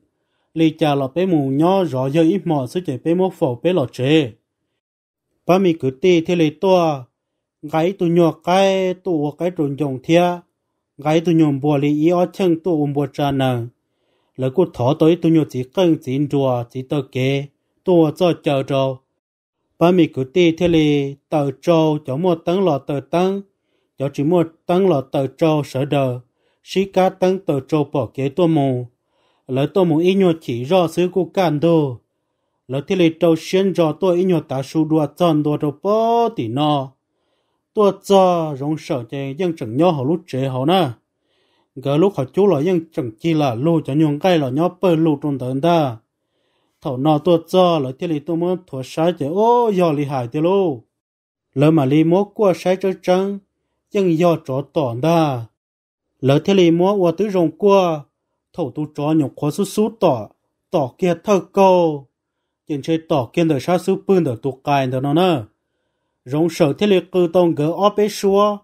lì chà là bé mù nhó rõ giờ ít mò sẽ chạy bé mò phổ bé lọ chế ba mi cứ tê thế lì to gái tụ nhỏ cái tụ cái trồn dòng thia gái tụ nhỏ bùa lì ý ở chân tụ ôm bùa trà nè lỡ cô thỏ tới tụ nhỏ chỉ cần chỉ đùa chỉ tơ kế tụ cho chờ rồi ba mì cứ tê thế lì tờ trâu cho mua tấn lọ tờ tấn cho chỉ mua tấn lọ tờ trâu sở đờ sĩ cá tấn tờ trâu bỏ kế tua mù lỡ tôi muốn ít nhiều chỉ rõ sự của cản đồ lỡ thì lấy trâu xuyên rõ tôi ít nhiều ta su đua chân đua trâu bó tỉ nọ tôi cho rong sợ chè dân chẳng nhau họ lúc chế họ nè gỡ lúc họ chú là dân chẳng chi là lô cho nhung cây là nhau bơi lô trong tận ta thảo nọ tôi cho lỡ thì lấy tôi muốn thua sai chè ô giờ lì hại thì lô lỡ mà lì mốt qua sai cho trắng dân do chỗ tỏn ta lỡ thì lấy mốt qua tứ rồng qua thầu tu cho nhục khó sút sút tỏ tỏ kia thơ câu chuyện chơi tỏ kia đời sao sưu bươn đời tu cài đời nó nè rong sở thiết liệt cư tông gỡ óp bế xua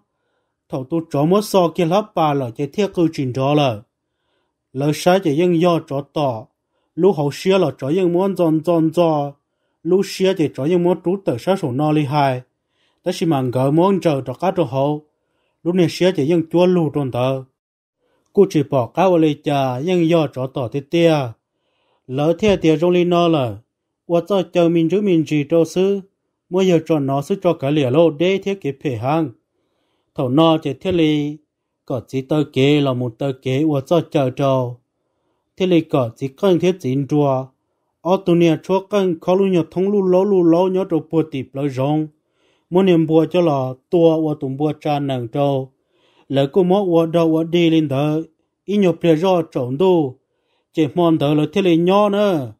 thầu tu cho mốt so kia lắp bà lở chơi thiết cư trình đó lở lỡ sai chơi dân do cho tỏ lũ hậu xia lở cho dân muốn giòn giòn giò lũ xia chơi cho dân muốn trú tờ sao sổ no li hai ta xì mà gỡ muốn chờ cho cá cho hậu lũ này xia chơi dân chua lù tròn tờ cô chỉ bỏ cá vào lấy trà nhưng do chỗ tỏ thế tia lỡ theo tia trong ly nó là và cho chờ mình chú mình chỉ cho sư mua giờ cho nó sư cho cả lìa lô để thiết kế phê hàng thầu nó chỉ thiết lý có chỉ tờ kế là một tờ kế và cho chờ cho thiết lý có chỉ cần thiết chính chùa ở tu nia chúa cần khó lu nhọ thông lu lỗ lu lỗ nhọ chỗ bùa tịp lối rong muốn niệm bùa cho là tua và tụng bùa cha nàng châu lại cô mọ wo đâu wo đi lên đó ít nhiều lệ rõ trọng đô chỉ mòn đó là thế lệ nhỏ nữa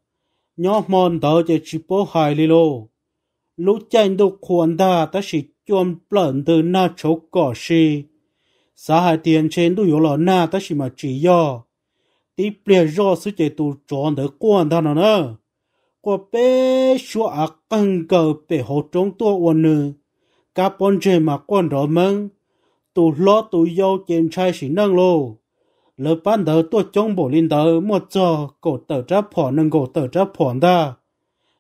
nhỏ mòn đó chỉ chỉ bố hai lì lô lúc chân đô khuôn đà ta chỉ chôm lợn từ na chỗ cỏ xì xã hội tiền trên đô yếu là na ta chỉ mà chỉ do đi lệ rõ sự chỉ tụ tròn đỡ quan đà nó nữa qua bé xua ác căng cờ bể hồ trống tua quần nữ cá bọn chơi mà quan đó mừng tụ lo tụ yo trên trai xí nâng lô lỡ ban đầu tôi chống bộ linh đỡ một giờ cổ tờ ra phỏ nâng cổ tờ ra phỏ ta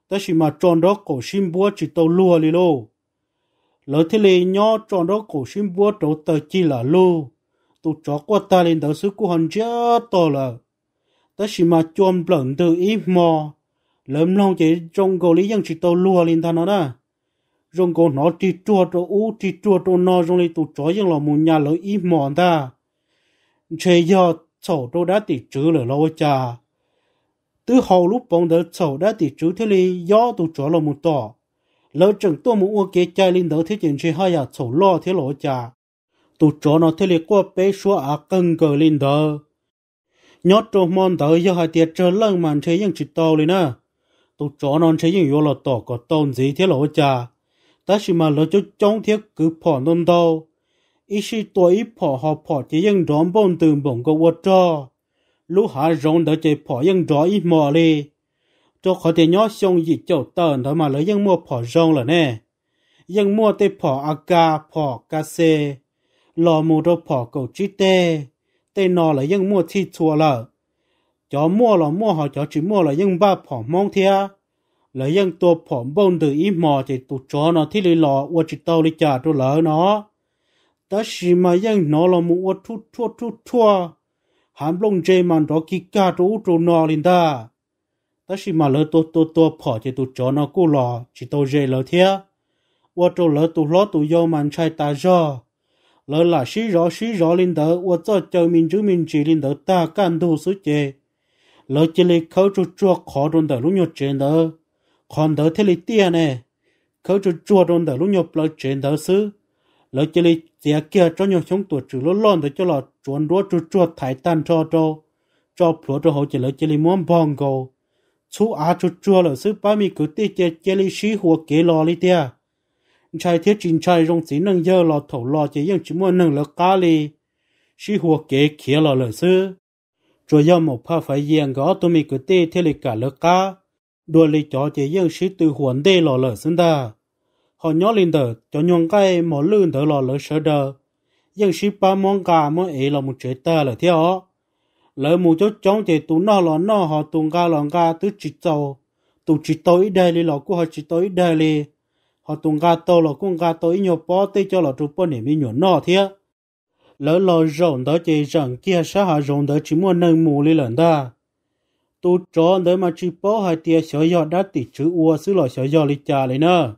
Tớ chỉ mà tròn đó cổ xin búa chỉ tàu lùa li lô lỡ thế lì nhỏ tròn đó cổ xin búa trâu tờ chi là lô tụ chó qua ta linh đỡ sức của hòn chá to là ta chỉ mà chôn lợn từ ít mò lỡ lòng chỉ trong cổ lý dân chỉ tàu lùa lên ta nó đó rong go nó ti chua to u ti chua to nó rong li tu chó yang lo mu nhà lo i mòn ta chế yo chậu to đã ti chữ lo lo cha từ hậu lúc bóng đỡ chậu đã ti chữ thế li yo tu chó lo mu to lỡ chừng tôi muốn uống kế chai linh đỡ thế chuyện chế hai à chậu lo thế lo cha tu chó nó thế li qua bé xua à cân cờ linh đỡ nhót trâu mòn đỡ yo hai tiệt trở lăng màn chế yang chỉ tàu lên nè tu chó non chế yang yo lo to có tồn gì thế lo cha 但是嘛，老就整天去跑弄到，一时多一跑好跑，只用装蹦等蹦个我着，路还容得这跑用着一毛嘞，这可得鸟相一就等他嘛，了用莫跑容了呢，用莫得跑阿嘎跑嘎些，老母都跑狗只得，得拿了用莫去错了，叫莫了莫好叫只莫了用把跑忙天。lấy dân tổ phỏng bông từ ít mò thì tụ chó nó thì lấy lọ ua chỉ tàu lấy trả cho lỡ nó ta chỉ mà dân nó là một ua thu thua thu thua hàm lông chê mà đó kí cả tụ tụ nó lên ta ta chỉ mà lỡ tổ tổ tổ phỏ thì tụ chó nó cú lọ chỉ tàu dê lỡ thế ua tụ lỡ tụ lỡ tụ yêu mà chạy ta do lỡ là xí rõ xí rõ lên đó ua cho chờ mình chứ mình chỉ lên đó ta can thu số chê lỡ chỉ lấy khâu trụ chua khó đồn đó lúc nhột chê đó còn đỡ thế lý tia nè khâu cho chua đồn đỡ lúc nhập là trên đỡ xứ lỡ chỉ lý tia kia cho nhau chúng tuổi trừ lỗ lon cho lọ chuẩn đua chua chua thái tan cho cho cho phở cho hậu chỉ lỡ chỉ lý muốn bong cầu chú á chua chua lỡ sư ba mi cứ tia chỉ chỉ lý xí hùa kế lò lý tia trai thiết chính trai rong chỉ nâng giờ lò thổ lò chỉ nhưng chỉ muốn nâng lỡ cá lý xí hùa kế kia lò lỡ sư, rồi giờ một pha phải yên gõ tụi mi cứ tia thế lý cả lỡ cá đua lì cho chị dân sĩ từ huấn đề lò lỡ sinh ta. Họ nhớ lên tờ cho nhung cái mỏ lươn tờ lò lỡ sơ đờ. Dân sĩ ba món cả mong ấy là một chế ta là theo. Lỡ mù chốt chống chế tu nọ lò nọ họ tùng ca lò ca tứ chỉ tàu. Tù chỉ tàu ít đề lì lò của họ chỉ tàu ít đề lì. Họ tùng ca tàu lò cung ca tàu ít nhò bó tê cho lò trục bó nể mi nhuẩn nọ theo. Lỡ lò rộng đó chế rằng kia xa hạ rộng đó chỉ muốn nâng mù lì lần ta tu cho tới mà chỉ bỏ hai đã tỷ chữ ua xứ lọ 小药 li cha lấy nơ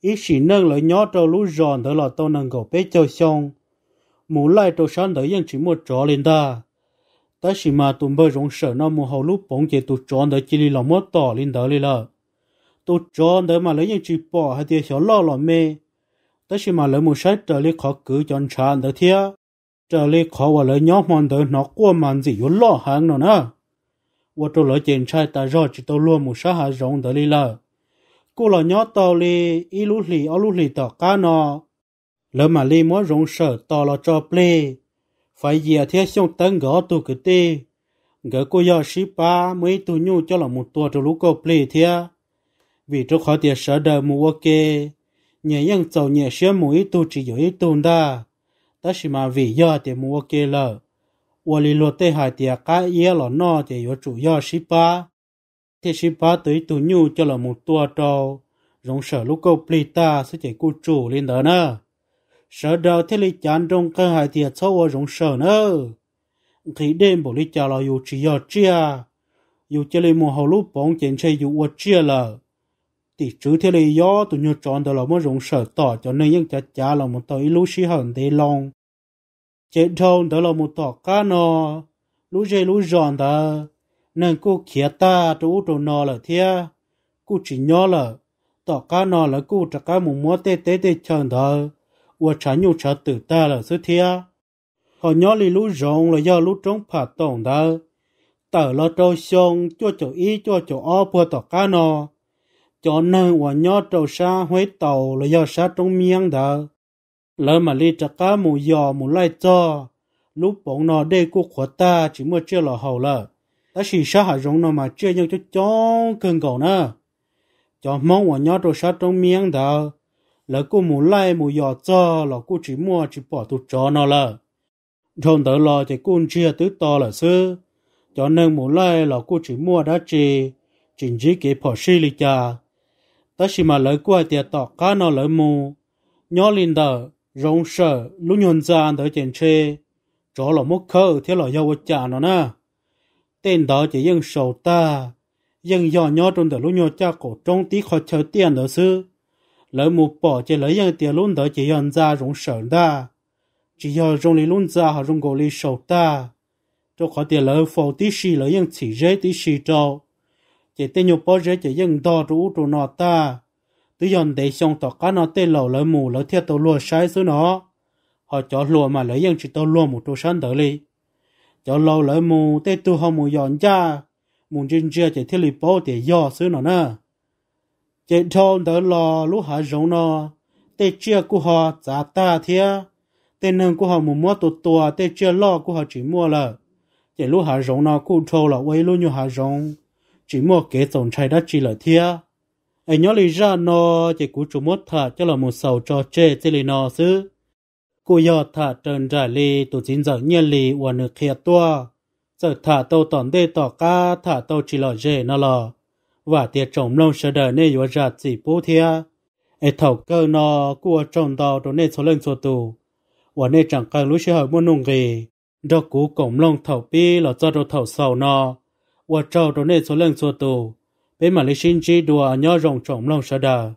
ý chỉ nâng lời nhỏ trâu lũ giòn tới lọ tao nâng gầu bé châu xong mù lại trâu sáng tới yên chỉ một trò lên ta ta chỉ mà tụm bơ rong sợ nó mù hầu lũ bóng chế tu cho tới chỉ li lọ mất tỏ lên tới li lợ tu cho tới mà lấy yên chỉ bỏ hai tia 小 lọ lọ mê ta chỉ mà lấy mù sách trở lì khó cứ chọn tràn tới thia trở lì khó và lấy nhỏ mòn tới nó qua màn gì yếu lọ hàng nó nữa 我做了检查，但绕只都落木沙还容得哩了。过了鸟道哩，一路里二路里的干呢，了嘛哩莫容手到了这边，反夜天想等个都个的，个过要十八，每头牛叫了木多着路个边天，为这好点舍得木我给，年样早年些木一头只有一头的，但是嘛为要点木我给了。我哩落地海底个叶了那就有主要十八，第十八对土牛叫了木多招，容舍路够不大，是解雇主领导呢。sở đầu thế lý chán trong cơ hải tiệt sau ở rộng sở nữa. Khi đêm bộ lý chào là dù chỉ ở chia, dù chỉ lý mùa hậu lúc bóng chén chơi dù ở chia là. Tỷ trứ thế lý gió tụi nhu tròn đó là một rộng sở tỏ cho nên những chá chá là một tờ ý lúc xí hẳn tế lòng chế đâu đó là một tọ cá nó lũ dây lũ giòn ta nên cô kia ta chỗ đồ nó là thế cô chỉ nhớ là tọ cá nó là cô trả cá một mối tê tê tê chân ta và trả nhu trả tự ta là sự thế họ nhớ lì lũ giòn là do lũ trống phạt tổng ta tờ là trâu xong cho chỗ ý cho chỗ o bùa tọ cá nó cho nên và nhớ trâu xa huế tàu là do xa trống miếng thờ lỡ mà li cho cá mù giò mù lai cho lúc bọn nó đây cô khổ ta chỉ mua chưa lò hầu lợ ta chỉ sa hạ giống nó mà chưa nhau cho chó cơn cầu nữa cho mong ở nhau đồ sa trong miếng đào, lỡ cô mù lai mù giò cho lỡ cô chỉ mua chỉ bỏ tụt cho nó lợ trong tới lò thì cô chia tứ to là sư cho nên mù lai lỡ cô chỉ mua đã chỉ chỉ chỉ cái bỏ xì lì cha ta chỉ mà lỡ qua thì tọt cá nó lỡ mù nhó lên đời rong sợ lúc nhon ra tới trên xe chỗ là mốc khơ thế là dâu chả nó nè tên đó chỉ dân sầu ta dân dò nhó trong đó lúc nhon cha cổ trong tí khó chờ tiền đó sư lỡ một bỏ chỉ lấy dân tiền luôn đó chỉ dân ra rong sợ ta chỉ do rong lý luôn ra họ rong cổ lý sầu ta cho khó tiền lỡ phổ tí xì lỡ dân chỉ rế tí xì trâu chỉ tên nhục bỏ rế chỉ dân đo trụ trụ nọ ta tự nhiên để xong tỏ cá nó tê lâu lấy mù lấy thiệt tàu lùa sai xứ nó họ cho lùa mà lấy dân chỉ tàu lùa một tô sắn tới li cho lâu lấy mù tê tu họ mù dọn ra mù trên chia chỉ thiết lý bố để do xứ nó nè chỉ thôn tới lò lúc hạ giống nó tê chia của họ giá ta thế tê nâng của họ mù mua tổ tổ tê chia lo của họ chỉ mua là chỉ lúc hạ giống nó cũng thâu là quay lúc như hạ giống chỉ mua kế tổng trai đất chỉ là thiệt ai nhớ lý ra nó chỉ cú chủ mốt thả cho là một sầu cho chê chỉ lý nó xứ cú giờ thả trần trả lý tụ chính giờ nhiên lý và nước kia tua giờ thả tàu tòn đê tỏ ca thả tàu chỉ lò dê nó lò và tiệt trồng lông sờ đời nê yếu ra chỉ bố thia ai thầu cơ nó cú ở trồng đào đồ nê số lên số tù và nê chẳng cần lúc sẽ hỏi muốn nung gì đó cú cổng lông thầu bi là cho đồ thầu sầu nó và trâu đồ nê số lên số tù bên mà lịch xin chỉ đùa nhớ rồng trọng lòng sợ đờ